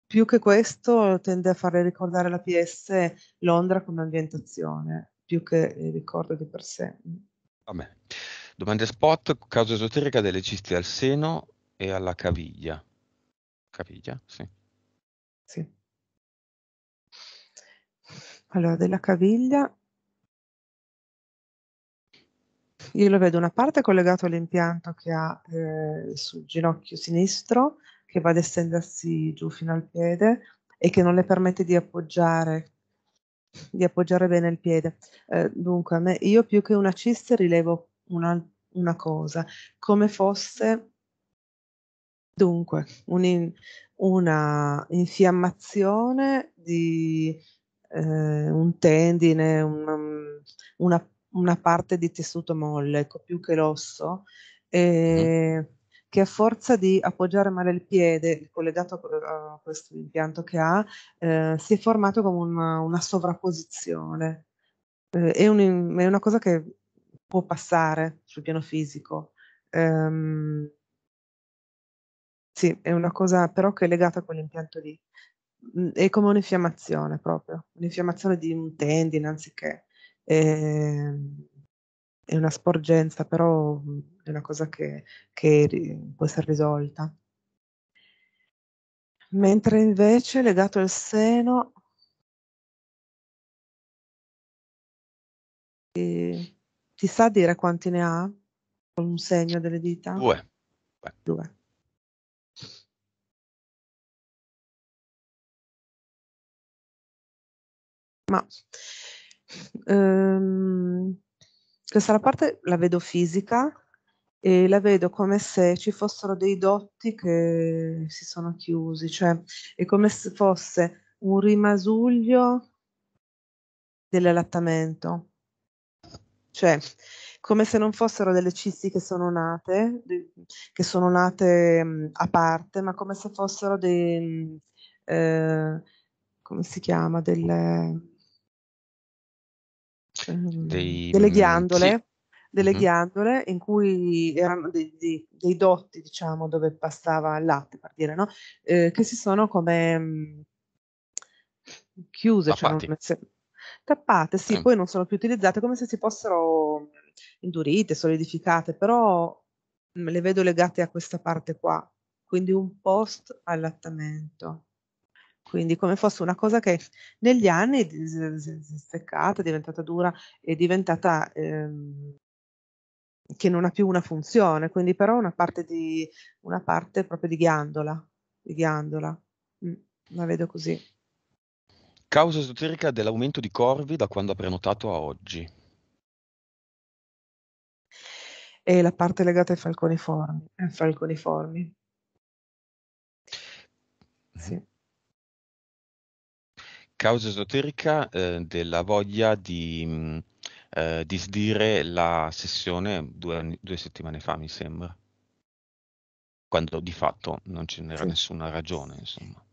più che questo tende a fare ricordare la PS Londra come ambientazione, più che il ricordo di per sé. Vabbè. Domande spot, causa esoterica delle cisti al seno e alla caviglia. Caviglia, sì. Sì. Allora, della caviglia io lo vedo una parte collegata all'impianto che ha eh, sul ginocchio sinistro che va ad estendersi giù fino al piede e che non le permette di appoggiare, di appoggiare bene il piede. Eh, dunque, me, io più che una ciste rilevo una, una cosa, come fosse Dunque, un, una infiammazione di eh, un tendine, un, um, una, una, parte di tessuto molle, ecco, più che l'osso, eh, mm. che a forza di appoggiare male il piede, collegato a, questo impianto che ha, eh, si è formato come una, una sovrapposizione. Eh, è, un, è, una cosa che può passare sul piano fisico. Eh, sì, è una cosa però che è legata a quell'impianto lì. Mhmm, è come un'infiammazione proprio, un'infiammazione di un tendine anziché. Ehm, è una sporgenza, però mhmm, è una cosa che, che può essere risolta. Mentre invece legato al seno... Ti, ti sa dire quanti ne ha? Con un segno delle dita? Due. Beh. Due. Ma ehm, questa la parte la vedo fisica e la vedo come se ci fossero dei dotti che si sono chiusi, cioè è come se fosse un rimasuglio dell'allattamento, cioè come se non fossero delle cisti che sono nate, che sono nate mm, a parte, ma come se fossero dei, mm, eh, come si chiama, delle, Ehm, dei, delle ghiandole. Sì. Delle mm-hmm. ghiandole in cui erano dei, dei, dei, dotti, diciamo, dove passava il latte, per dire, no? Eh, che si sono come mh, mhmm, chiuse, cioè Tappati. cioè se... tappate, sì, mm. poi non sono più utilizzate come se si fossero mhmm, indurite, solidificate, però mh, mhmm, le vedo legate a questa parte qua, quindi un post allattamento quindi come fosse una cosa che negli anni è seccata, è diventata dura, è diventata ehm, che non ha più una funzione, quindi però una parte, di, una parte proprio di ghiandola, di ghiandola. Mm, la vedo così. Causa esoterica dell'aumento di corvi da quando ha prenotato a oggi. E la parte legata ai falconiformi. Ai falconiformi. Sì causa esoterica eh, della voglia di mh, mm, eh, disdire la sessione due, due, settimane fa, mi sembra, quando di fatto non ce n'era sì. nessuna ragione, insomma.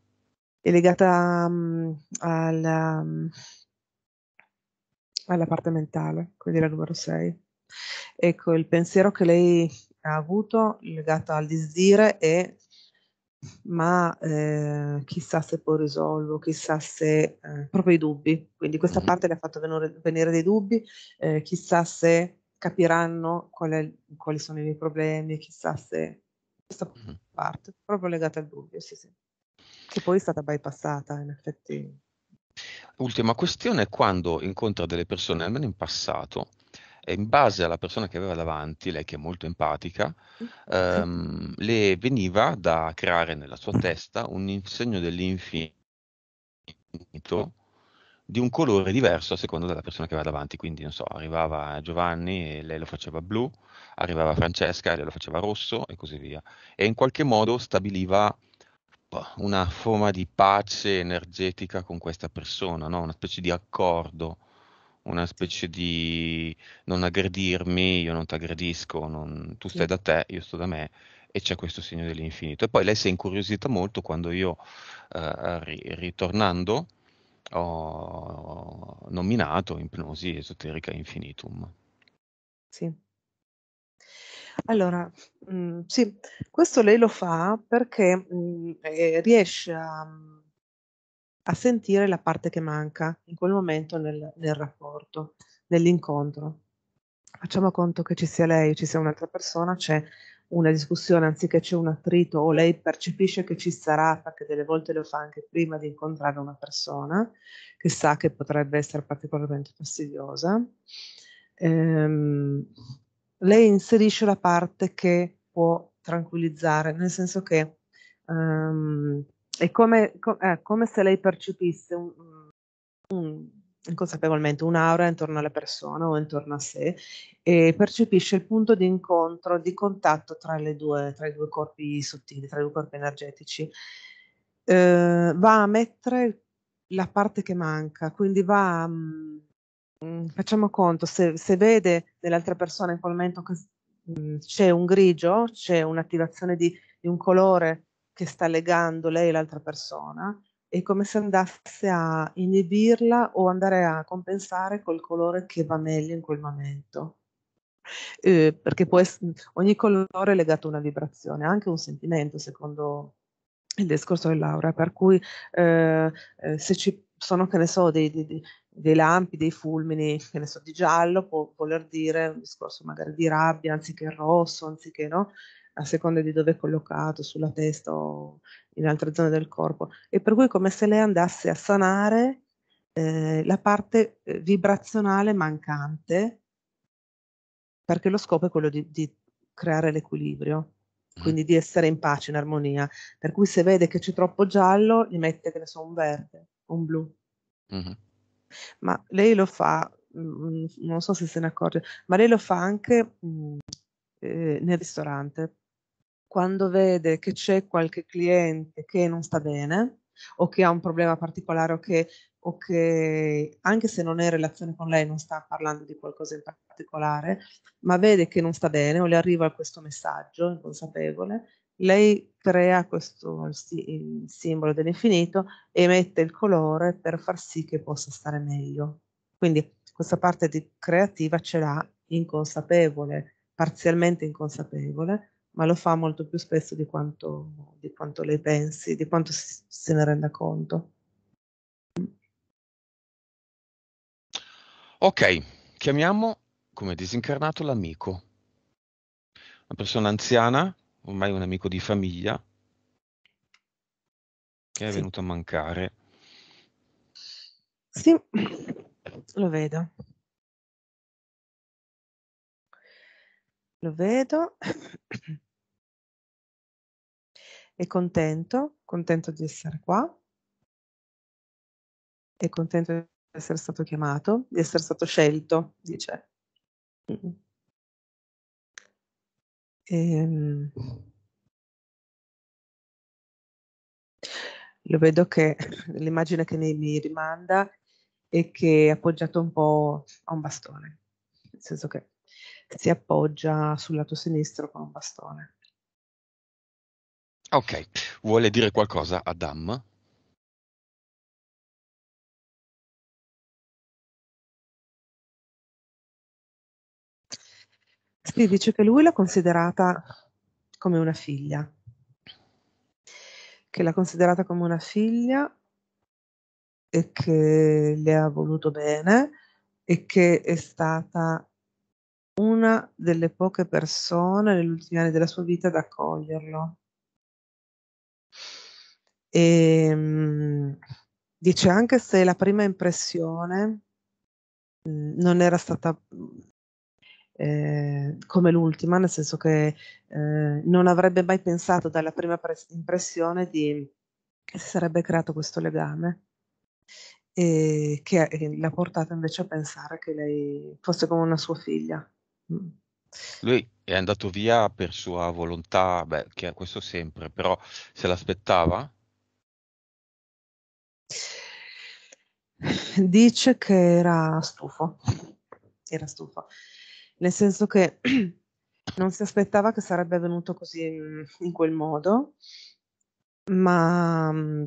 È legata um, mm, alla, mm, alla parte mentale, quindi la numero 6. Ecco, il pensiero che lei ha avuto legato al disdire e ma eh, chissà se poi risolvo, chissà se eh, proprio i dubbi. Quindi questa parte le ha fatto venire, venire dei dubbi, eh, chissà se capiranno qual è, quali sono i miei problemi, chissà se questa mm-hmm. parte proprio legata al dubbio, sì, sì. Che poi è stata bypassata in effetti. Ultima questione, è quando incontra delle persone, almeno in passato, e in base alla persona che aveva davanti, lei che è molto empatica, ehm, le veniva da creare nella sua testa un segno dell'infinito di un colore diverso a seconda della persona che aveva davanti. Quindi, non so, arrivava Giovanni e lei lo faceva blu, arrivava Francesca e lei lo faceva rosso e così via. E in qualche modo stabiliva boh, una forma di pace energetica con questa persona, no? una specie di accordo una specie di non aggredirmi, io non ti aggredisco, non, tu stai da te, io sto da me e c'è questo segno dell'infinito. E poi lei si è incuriosita molto quando io, eh, ritornando, ho nominato ipnosi esoterica infinitum. Sì. Allora, mh, mm, sì, questo lei lo fa perché mh, mm, eh, riesce a mm, a sentire la parte che manca in quel momento nel, nel rapporto, nell'incontro. Facciamo conto che ci sia lei, ci sia un'altra persona, c'è una discussione, anziché c'è un attrito o lei percepisce che ci sarà, perché delle volte lo fa anche prima di incontrare una persona che sa che potrebbe essere particolarmente fastidiosa, ehm, lei inserisce la parte che può tranquillizzare, nel senso che um, è come, co- eh, come se lei percepisse un, un, inconsapevolmente un'aura intorno alla persona o intorno a sé e percepisce il punto di incontro, di contatto tra, due, tra i due corpi sottili, tra i due corpi energetici. Eh, va a mettere la parte che manca, quindi va a, mm, mh, mm, facciamo conto, se, se vede nell'altra persona in quel momento che mh, mm, c'è un grigio, c'è un'attivazione di, di un colore che sta legando lei e l'altra persona, è come se andasse a inibirla o andare a compensare col colore che va meglio in quel momento. Eh, perché essere, ogni colore è legato a una vibrazione, anche un sentimento, secondo il discorso di Laura, per cui eh, eh se ci sono, che ne so, dei, dei, dei, lampi, dei fulmini, che ne so, di giallo, può voler dire un discorso magari di rabbia anziché rosso, anziché no, a seconda di dove è collocato, sulla testa o in altre zone del corpo, e per cui è come se lei andasse a sanare eh, la parte eh, vibrazionale mancante, perché lo scopo è quello di, di creare l'equilibrio mm. quindi di essere in pace, in armonia. Per cui se vede che c'è troppo giallo, gli mette, che ne so, un verde, un blu. Uh-huh. Ma lei lo fa, mh, mm, mm, non so se se ne accorge, ma lei lo fa anche mh, eh, nel ristorante quando vede che c'è qualche cliente che non sta bene o che ha un problema particolare o che, o che anche se non è in relazione con lei non sta parlando di qualcosa in particolare, ma vede che non sta bene o le arriva questo messaggio inconsapevole, lei crea questo il simbolo dell'infinito e mette il colore per far sì che possa stare meglio. Quindi questa parte creativa ce l'ha inconsapevole, parzialmente inconsapevole, ma lo fa molto più spesso di quanto, di quanto lei pensi, di quanto si, se ne renda conto. Ok, chiamiamo come disincarnato l'amico, una persona anziana, ormai un amico di famiglia, che è sì. venuto a mancare. Sì, lo vedo. lo vedo. È contento, contento di essere qua. È contento di essere stato chiamato, di essere stato scelto, dice. Ehm, lo vedo che l'immagine che mi, mi rimanda è che è appoggiato un po' a un bastone, nel senso che si appoggia sul lato sinistro con un bastone. Ok, vuole dire qualcosa Adam? Sì, dice che lui l'ha considerata come una figlia, che l'ha considerata come una figlia e che le ha voluto bene e che è stata una delle poche persone negli ultimi anni della sua vita ad accoglierlo. E, ehm, dice anche se la prima impressione mhmm, non era stata eh, come l'ultima, nel senso che eh, non avrebbe mai pensato dalla prima pres- impressione di, che si sarebbe creato questo legame e ehm, che ehm, l'ha portata invece a pensare che lei fosse come una sua figlia. Mm. Lui è andato via per sua volontà, beh, che è questo sempre, però se l'aspettava? Dice che era stufo, era stufo, nel senso che non si aspettava che sarebbe venuto così mm, in quel modo, ma mm,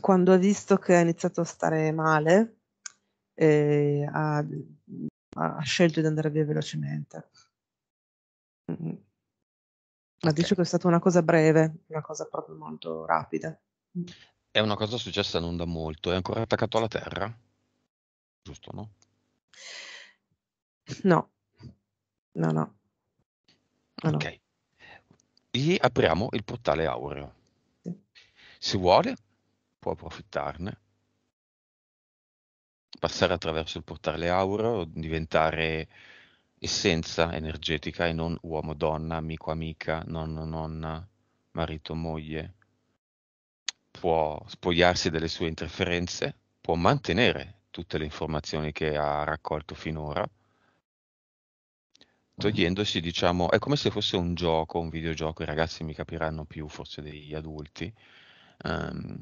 quando ha visto che ha iniziato a stare male, eh, ha ha scelto di andare via velocemente. Mm. Okay. Ma dice che è stata una cosa breve, una cosa proprio molto rapida. È una cosa successa non da molto, è ancora attaccato alla Terra? Giusto, no? No, no, no. no ok. No. Gli apriamo il portale aureo. Sì. Se vuole, può approfittarne passare attraverso il portale auro, diventare essenza energetica e non uomo-donna, amico-amica, nonno-nonna, marito-moglie. Può spogliarsi delle sue interferenze, può mantenere tutte le informazioni che ha raccolto finora, togliendosi, diciamo, è come se fosse un gioco, un videogioco, i ragazzi mi capiranno più forse degli adulti, um,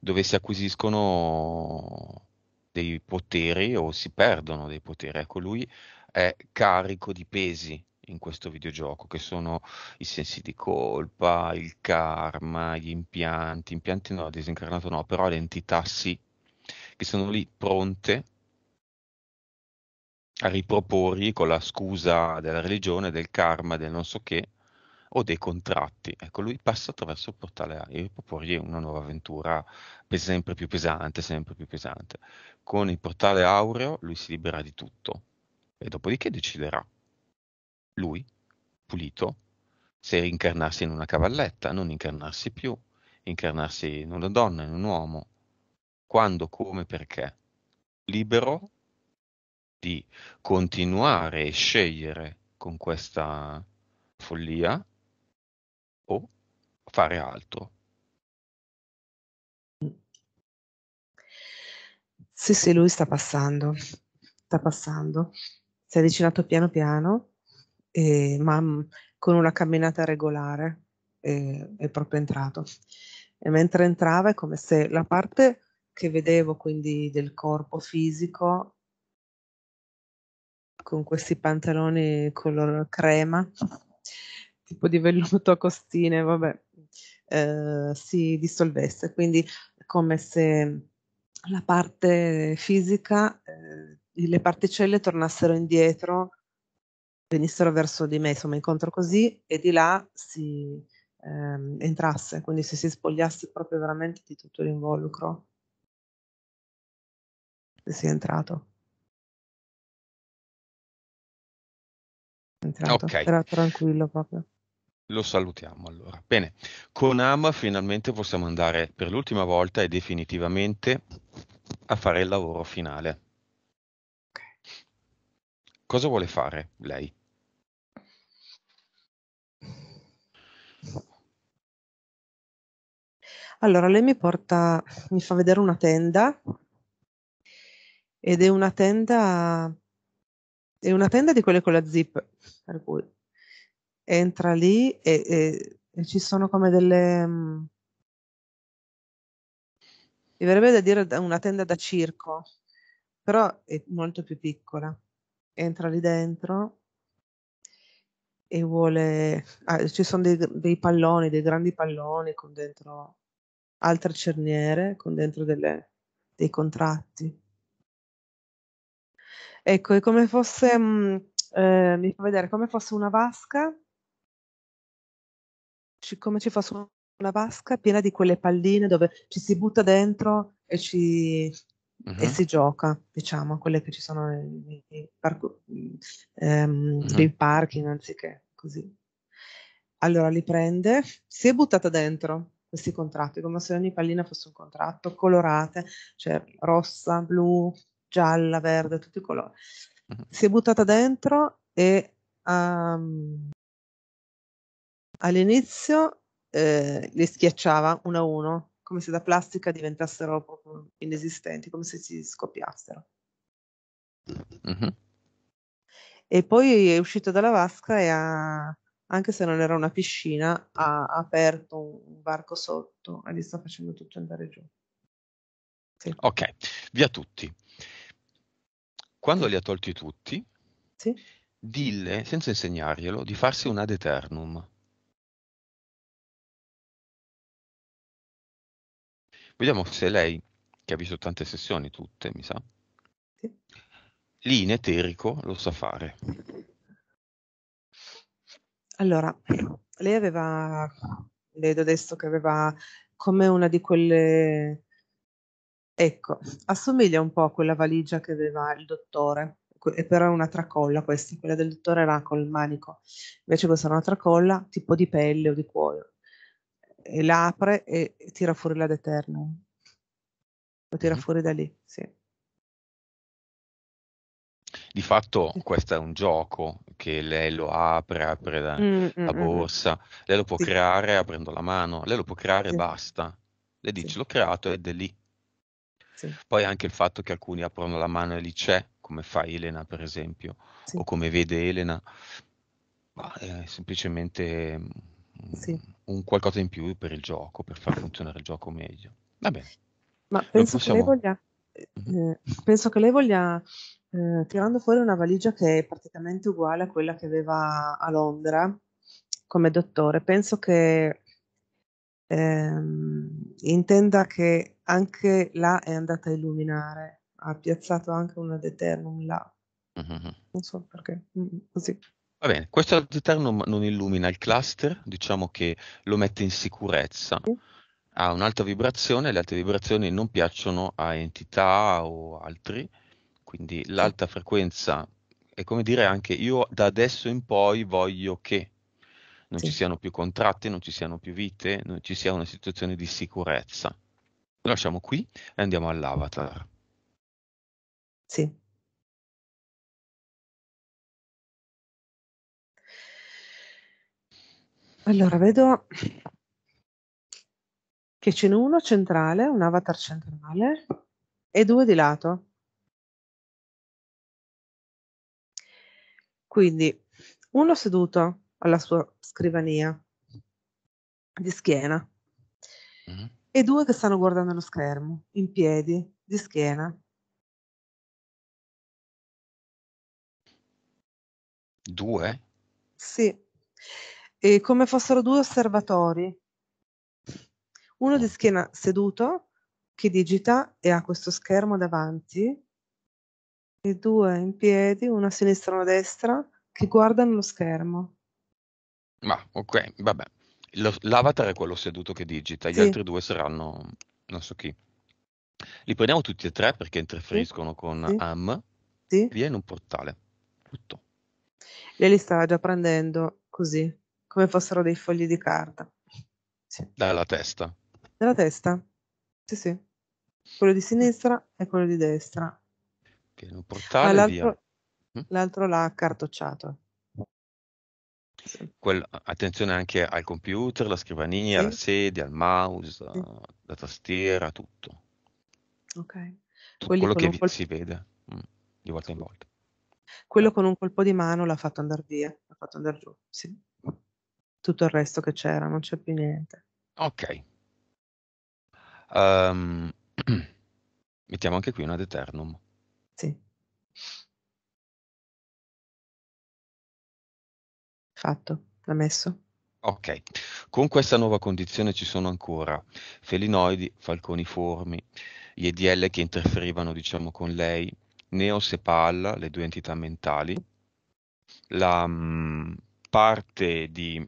dove si acquisiscono dei poteri o si perdono dei poteri. Ecco, lui è carico di pesi in questo videogioco, che sono i sensi di colpa, il karma, gli impianti, impianti no, disincarnato no, però le entità sì, che sono lì pronte a riproporgli con la scusa della religione, del karma, del non so che, o dei contratti. Ecco, lui passa attraverso il portale AIR e proporgli una nuova avventura sempre più pesante, sempre più pesante. Con il portale Aureo lui si libera di tutto e dopodiché deciderà lui, pulito, se incarnarsi in una cavalletta, non incarnarsi più, incarnarsi in una donna, in un uomo, quando, come, perché. Libero di continuare e scegliere con questa follia o fare altro. Sì, sì, lui sta passando, sta passando, si è avvicinato piano piano, eh, ma mm, con una camminata regolare eh, è proprio entrato. E mentre entrava è come se la parte che vedevo, quindi del corpo fisico, con questi pantaloni color crema, tipo di velluto a costine, vabbè, eh, si dissolvesse. Quindi come se la parte fisica, eh, le particelle tornassero indietro, venissero verso di me, insomma, incontro così e di là si ehm, entrasse, quindi se si spogliasse proprio veramente di tutto l'involucro, se si è entrato. Entrato, okay. era tranquillo proprio. Lo salutiamo allora. Bene, con Am finalmente possiamo andare per l'ultima volta e definitivamente a fare il lavoro finale. Cosa vuole fare lei? Allora, lei mi porta, mi fa vedere una tenda ed è una tenda, è una tenda di quelle con la zip, per cui entra lì e, e, e ci sono come delle... Mm, mi verrebbe da dire una tenda da circo, però è molto più piccola. Entra lì dentro e vuole... Ah, ci sono dei, dei, palloni, dei grandi palloni con dentro altre cerniere, con dentro delle, dei contratti. Ecco, è come fosse, mh, mm, eh, mi fa vedere come fosse una vasca come ci fosse una vasca piena di quelle palline dove ci si butta dentro e, ci, uh-huh. e si gioca, diciamo, quelle che ci sono nei, parco, ehm, uh-huh. nei parchi anziché così. Allora li prende, si è buttata dentro questi contratti, come se ogni pallina fosse un contratto, colorate, cioè rossa, blu, gialla, verde, tutti i colori. Uh-huh. Si è buttata dentro e um, all'inizio eh, le schiacciava uno a uno, come se da plastica diventassero proprio inesistenti, come se si scoppiassero. Mm-hmm. E poi è uscito dalla vasca e ha, anche se non era una piscina, ha aperto un barco sotto e gli sta facendo tutto andare giù. Sì. Ok, via tutti. Quando li ha tolti tutti, sì? dille, senza insegnarglielo, di farsi un ad eternum. Vediamo se lei, che ha visto tante sessioni, tutte mi sa, sì. lì in eterico lo sa fare. Allora, lei aveva, vedo adesso che aveva come una di quelle, ecco, assomiglia un po' a quella valigia che aveva il dottore, e però è una tracolla questa, quella del dottore era col manico, invece questa è una tracolla tipo di pelle o di cuoio e l'apre e tira fuori la d'Eterno. Lo tira mm-hmm. fuori da lì, sì. Di fatto questo è un gioco che lei lo apre, apre la, mm, mm, la mm, borsa, lei lo può sì. creare aprendo la mano, lei lo può creare e sì. basta. Lei dice sì. l'ho creato ed è lì. Poi anche il fatto che alcuni aprono la mano e lì c'è, come fa Elena per esempio, o come vede Elena, ma è eh, semplicemente sì. un qualcosa in più per il gioco, per far funzionare il gioco meglio. Vabbè. Ma penso, possiamo... che voglia, mhm. eh, penso, che lei voglia, eh, tirando fuori una valigia che è praticamente uguale a quella che aveva a Londra come dottore, penso che ehm, intenda che anche là è andata a illuminare, ha piazzato anche una Deternum là. Uh-huh. Non so perché, mm, così. Mm, Va bene, questo Altiternum non illumina il cluster, diciamo che lo mette in sicurezza. Ha un'alta vibrazione, le alte vibrazioni non piacciono a entità o altri, quindi l'alta frequenza è come dire anche io da adesso in poi voglio che non sì. ci siano più contratti, non ci siano più vite, non ci sia una situazione di sicurezza. Lo lasciamo qui e andiamo all'avatar. Sì. Allora vedo che ce n'è uno centrale, un avatar centrale e due di lato. Quindi uno seduto alla sua scrivania di schiena mm-hmm. e due che stanno guardando lo schermo in piedi di schiena. Due? Sì eh, come fossero due osservatori, uno di schiena seduto che digita e ha questo schermo davanti, e due in piedi, uno a sinistra e uno a destra, che guardano lo schermo. Ma ok, vabbè. Lo, l'avatar è quello seduto che digita, gli sì. altri due saranno non so chi. Li prendiamo tutti e tre perché interferiscono sì. con sì. Am. Sì. Via in un portale. Tutto. Lei li stava già prendendo così come fossero dei fogli di carta. Sì. Dalla testa. Dalla testa. Sì, sì. Quello di sinistra e quello di destra. Che è un l'altro, via. Mm? l'altro l'ha cartocciato. Sì. Quello, attenzione anche al computer, alla scrivania, sì. alla sedia, al mouse, sì. tastiera, tutto. Ok. Tutto quello che vi, colpo... si vede mm, di volta in volta. Quello con un colpo di mano l'ha fatto andare via, l'ha fatto andare giù, sì tutto il resto che c'era, non c'è più niente. Ok. Um, mettiamo anche qui una Deternum. Sì. Fatto, l'ha messo. Ok, con questa nuova condizione ci sono ancora felinoidi, falconiformi, gli EDL che interferivano diciamo con lei, Neos e Palla, le due entità mentali, la mh, mm, parte di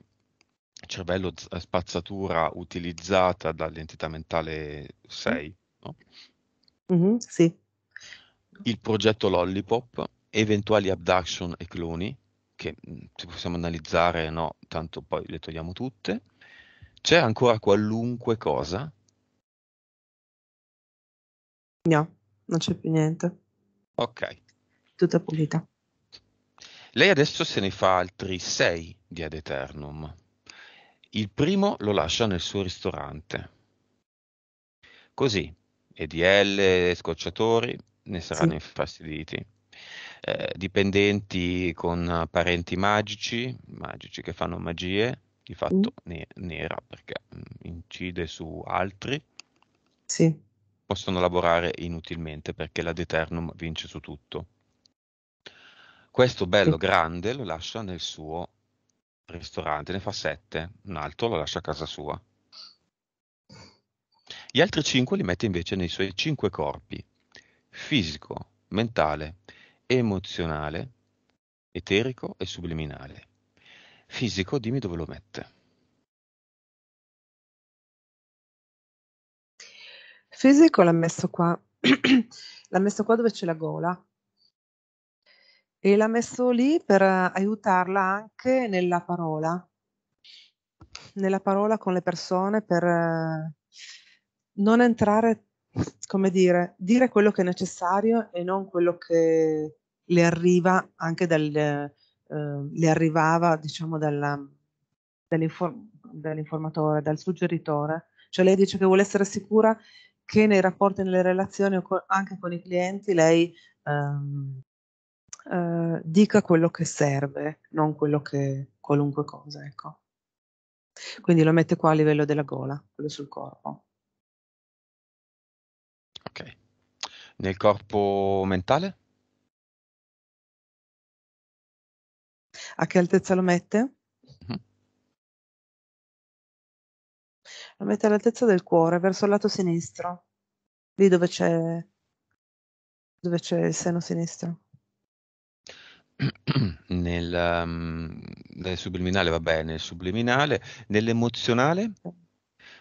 cervello eh, spazzatura utilizzata dall'entità mentale 6, mm. no? mm-hmm, sì. il progetto Lollipop, eventuali abduction e cloni, che mm, possiamo analizzare, no? tanto poi le togliamo tutte. C'è ancora qualunque cosa? No, non c'è più niente. Ok. Tutta pulita. Lei adesso se ne fa altri sei di Ad Eternum. Il primo lo lascia nel suo ristorante. Così, EDL, e scocciatori, ne saranno sì. infastiditi. Eh, dipendenti con parenti magici, magici che fanno magie, di fatto mm. ne- nera perché mm, incide su altri. Sì. Possono lavorare inutilmente perché la Deternum vince su tutto. Questo bello sì. grande lo lascia nel suo ristorante, ne fa sette, un altro lo lascia a casa sua. Gli altri cinque li mette invece nei suoi cinque corpi, fisico, mentale, emozionale, eterico e subliminale. Fisico, dimmi dove lo mette. Fisico l'ha messo qua, l'ha messo qua dove c'è la gola, e l'ha messo lì per eh, aiutarla anche nella parola, nella parola con le persone per eh, non entrare, come dire, dire quello che è necessario e non quello che le arriva anche dal, eh, le arrivava diciamo dalla, dall'inform- dall'informatore, dal suggeritore. Cioè lei dice che vuole essere sicura che nei rapporti, nelle relazioni anche con i clienti, lei ehm, Ehm, dica quello che serve, non quello che qualunque cosa, ecco. Quindi lo mette qua a livello della gola, quello sul corpo. Ok. Nel corpo mentale? A che altezza lo mette? Mm-hmm. Lo mette all'altezza del cuore, verso il lato sinistro, lì dove c'è, dove c'è il seno sinistro. nel, um, nel subliminale, vabbè, nel subliminale, nell'emozionale,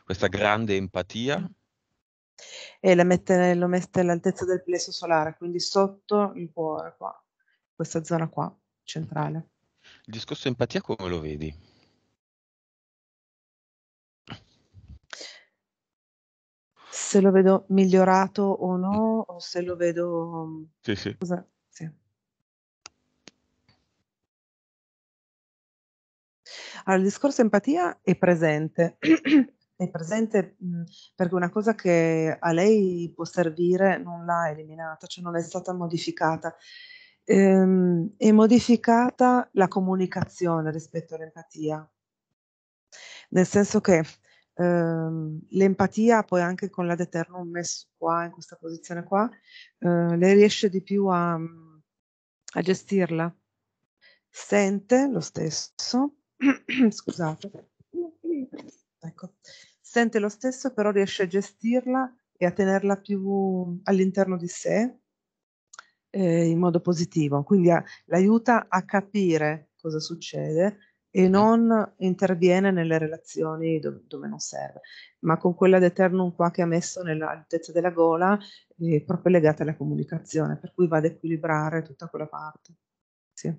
questa grande empatia. E mette, lo mette all'altezza del plesso solare, quindi sotto il cuore, qua, questa zona qua, centrale. Il discorso empatia come lo vedi? Se lo vedo migliorato o no, o se lo vedo... Sì, sì. Cosa? Allora, il discorso empatia è presente. è presente mh, mhmm, perché una cosa che a lei può servire non l'ha eliminata, cioè non è stata modificata. Ehm, è modificata la comunicazione rispetto all'empatia, nel senso che ehm, l'empatia poi anche con la deternum messo qua, in questa posizione qua, eh, le riesce di più a, mhmm, a gestirla. Sente lo stesso, scusate, ecco, sente lo stesso, però riesce a gestirla e a tenerla più all'interno di sé eh, in modo positivo, quindi a, l'aiuta a capire cosa succede e mm-hmm. non interviene nelle relazioni dove, dove non serve, ma con quella d'Eternum qua che ha messo nell'altezza della gola è eh, proprio legata alla comunicazione, per cui va ad equilibrare tutta quella parte. Sì.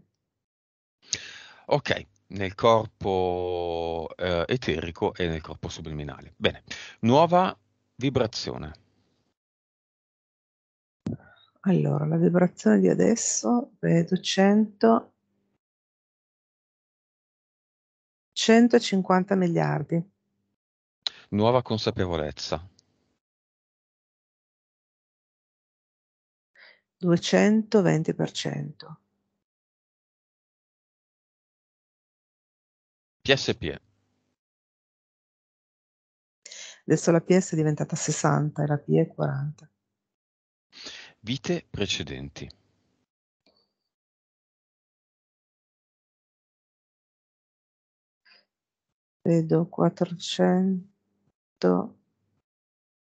Ok, nel corpo eh, eterico e nel corpo subliminale. Bene, nuova vibrazione. Allora, la vibrazione di adesso vedo 100 150 miliardi. Nuova consapevolezza. 220%. PSP. Adesso la PS è diventata 60 e la P è 40. Vite precedenti. Vedo 400,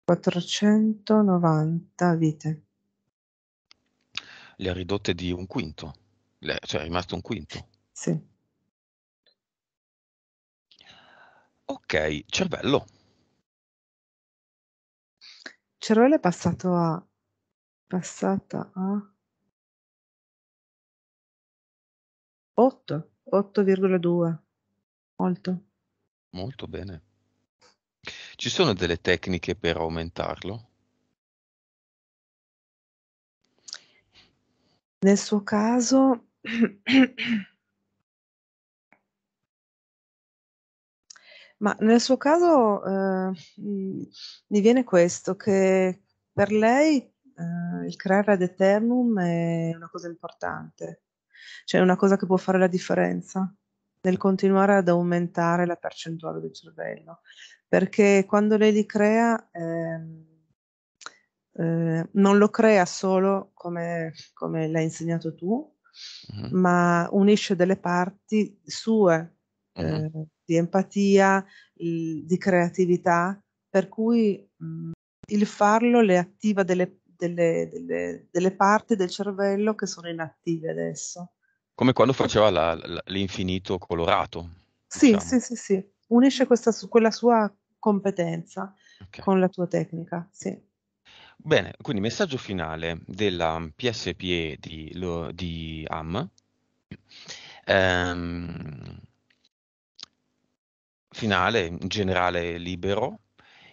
490 vite. Le ha ridotte di un quinto, Le, cioè è rimasto un quinto. Sì. Ok, cervello. Cervello è passato a... passata a... 8, 8,2. Molto. Molto bene. Ci sono delle tecniche per aumentarlo? Nel suo caso... Ma nel suo caso eh, mi viene questo, che per lei eh, il creare ad eternum è una cosa importante, cioè è una cosa che può fare la differenza nel continuare ad aumentare la percentuale del cervello, perché quando lei li crea ehm, eh, non lo crea solo come, come l'hai insegnato tu, uh-huh. ma unisce delle parti sue. Uh-huh di empatia, di creatività, per cui mh, mm, il farlo le attiva delle, delle, delle, delle, parti del cervello che sono inattive adesso. Come quando faceva la, la, l'infinito colorato. Sì, diciamo. sì, sì, sì. Unisce questa, quella sua competenza okay. con la tua tecnica, sì. Bene, quindi messaggio finale della PSPE di, lo, di AM. Um, ehm, finale in generale libero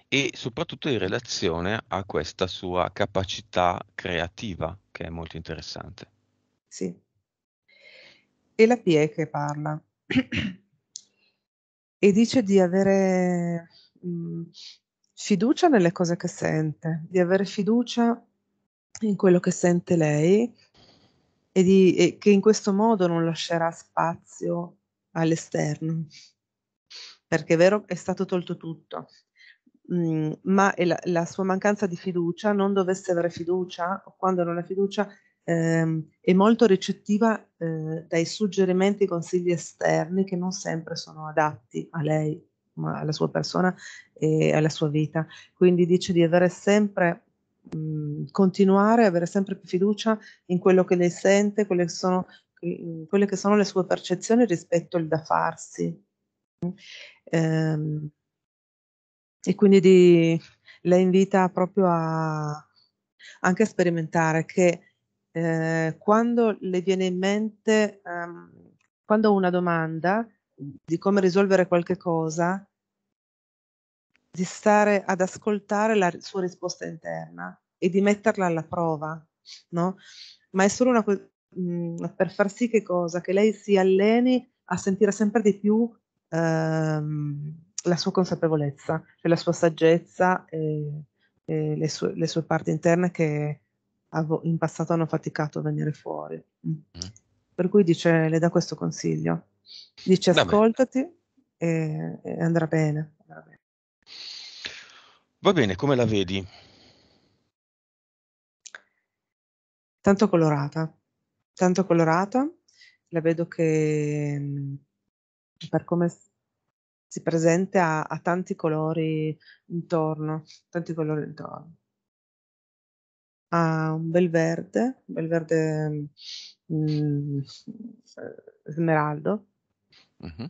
e soprattutto in relazione a questa sua capacità creativa che è molto interessante. Sì. E la Pie che parla e dice di avere mh, mm, fiducia nelle cose che sente, di avere fiducia in quello che sente lei e, di, e che in questo modo non lascerà spazio all'esterno perché è vero, è stato tolto tutto, mh, mm, ma la, la, sua mancanza di fiducia, non dovesse avere fiducia, o quando non ha fiducia, ehm, è molto ricettiva eh, dai suggerimenti e consigli esterni che non sempre sono adatti a lei, ma alla sua persona e alla sua vita. Quindi dice di avere sempre mm, continuare a avere sempre più fiducia in quello che lei sente, quelle che sono, mm, quelle che sono le sue percezioni rispetto al da farsi, Ehm, e quindi di, la invita proprio a anche a sperimentare che eh, quando le viene in mente, ehm, quando ho una domanda di come risolvere qualche cosa, di stare ad ascoltare la sua risposta interna e di metterla alla prova, no? Ma è solo una cosa mm, per far sì che cosa? Che lei si alleni a sentire sempre di più ehm, la sua consapevolezza, cioè la sua saggezza e, e le, sue, le, sue, parti interne che in passato hanno faticato a venire fuori. Mm. mm. Per cui dice, le dà questo consiglio. Dice ascoltati e, e, andrà bene. Andrà bene. Va bene, come la vedi? Tanto colorata, tanto colorata, la vedo che mm, per come si presenta a tanti colori intorno, tanti colori intorno. Ha un bel verde, un bel verde mm, smeraldo. Mm-hmm.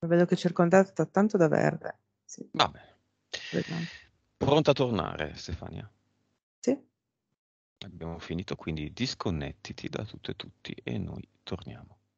Vedo che è circondato da tanto da verde. Sì. Vabbè. Pronta a tornare, Stefania? Sì. Abbiamo finito, quindi disconnettiti da tutte e tutti e noi torniamo.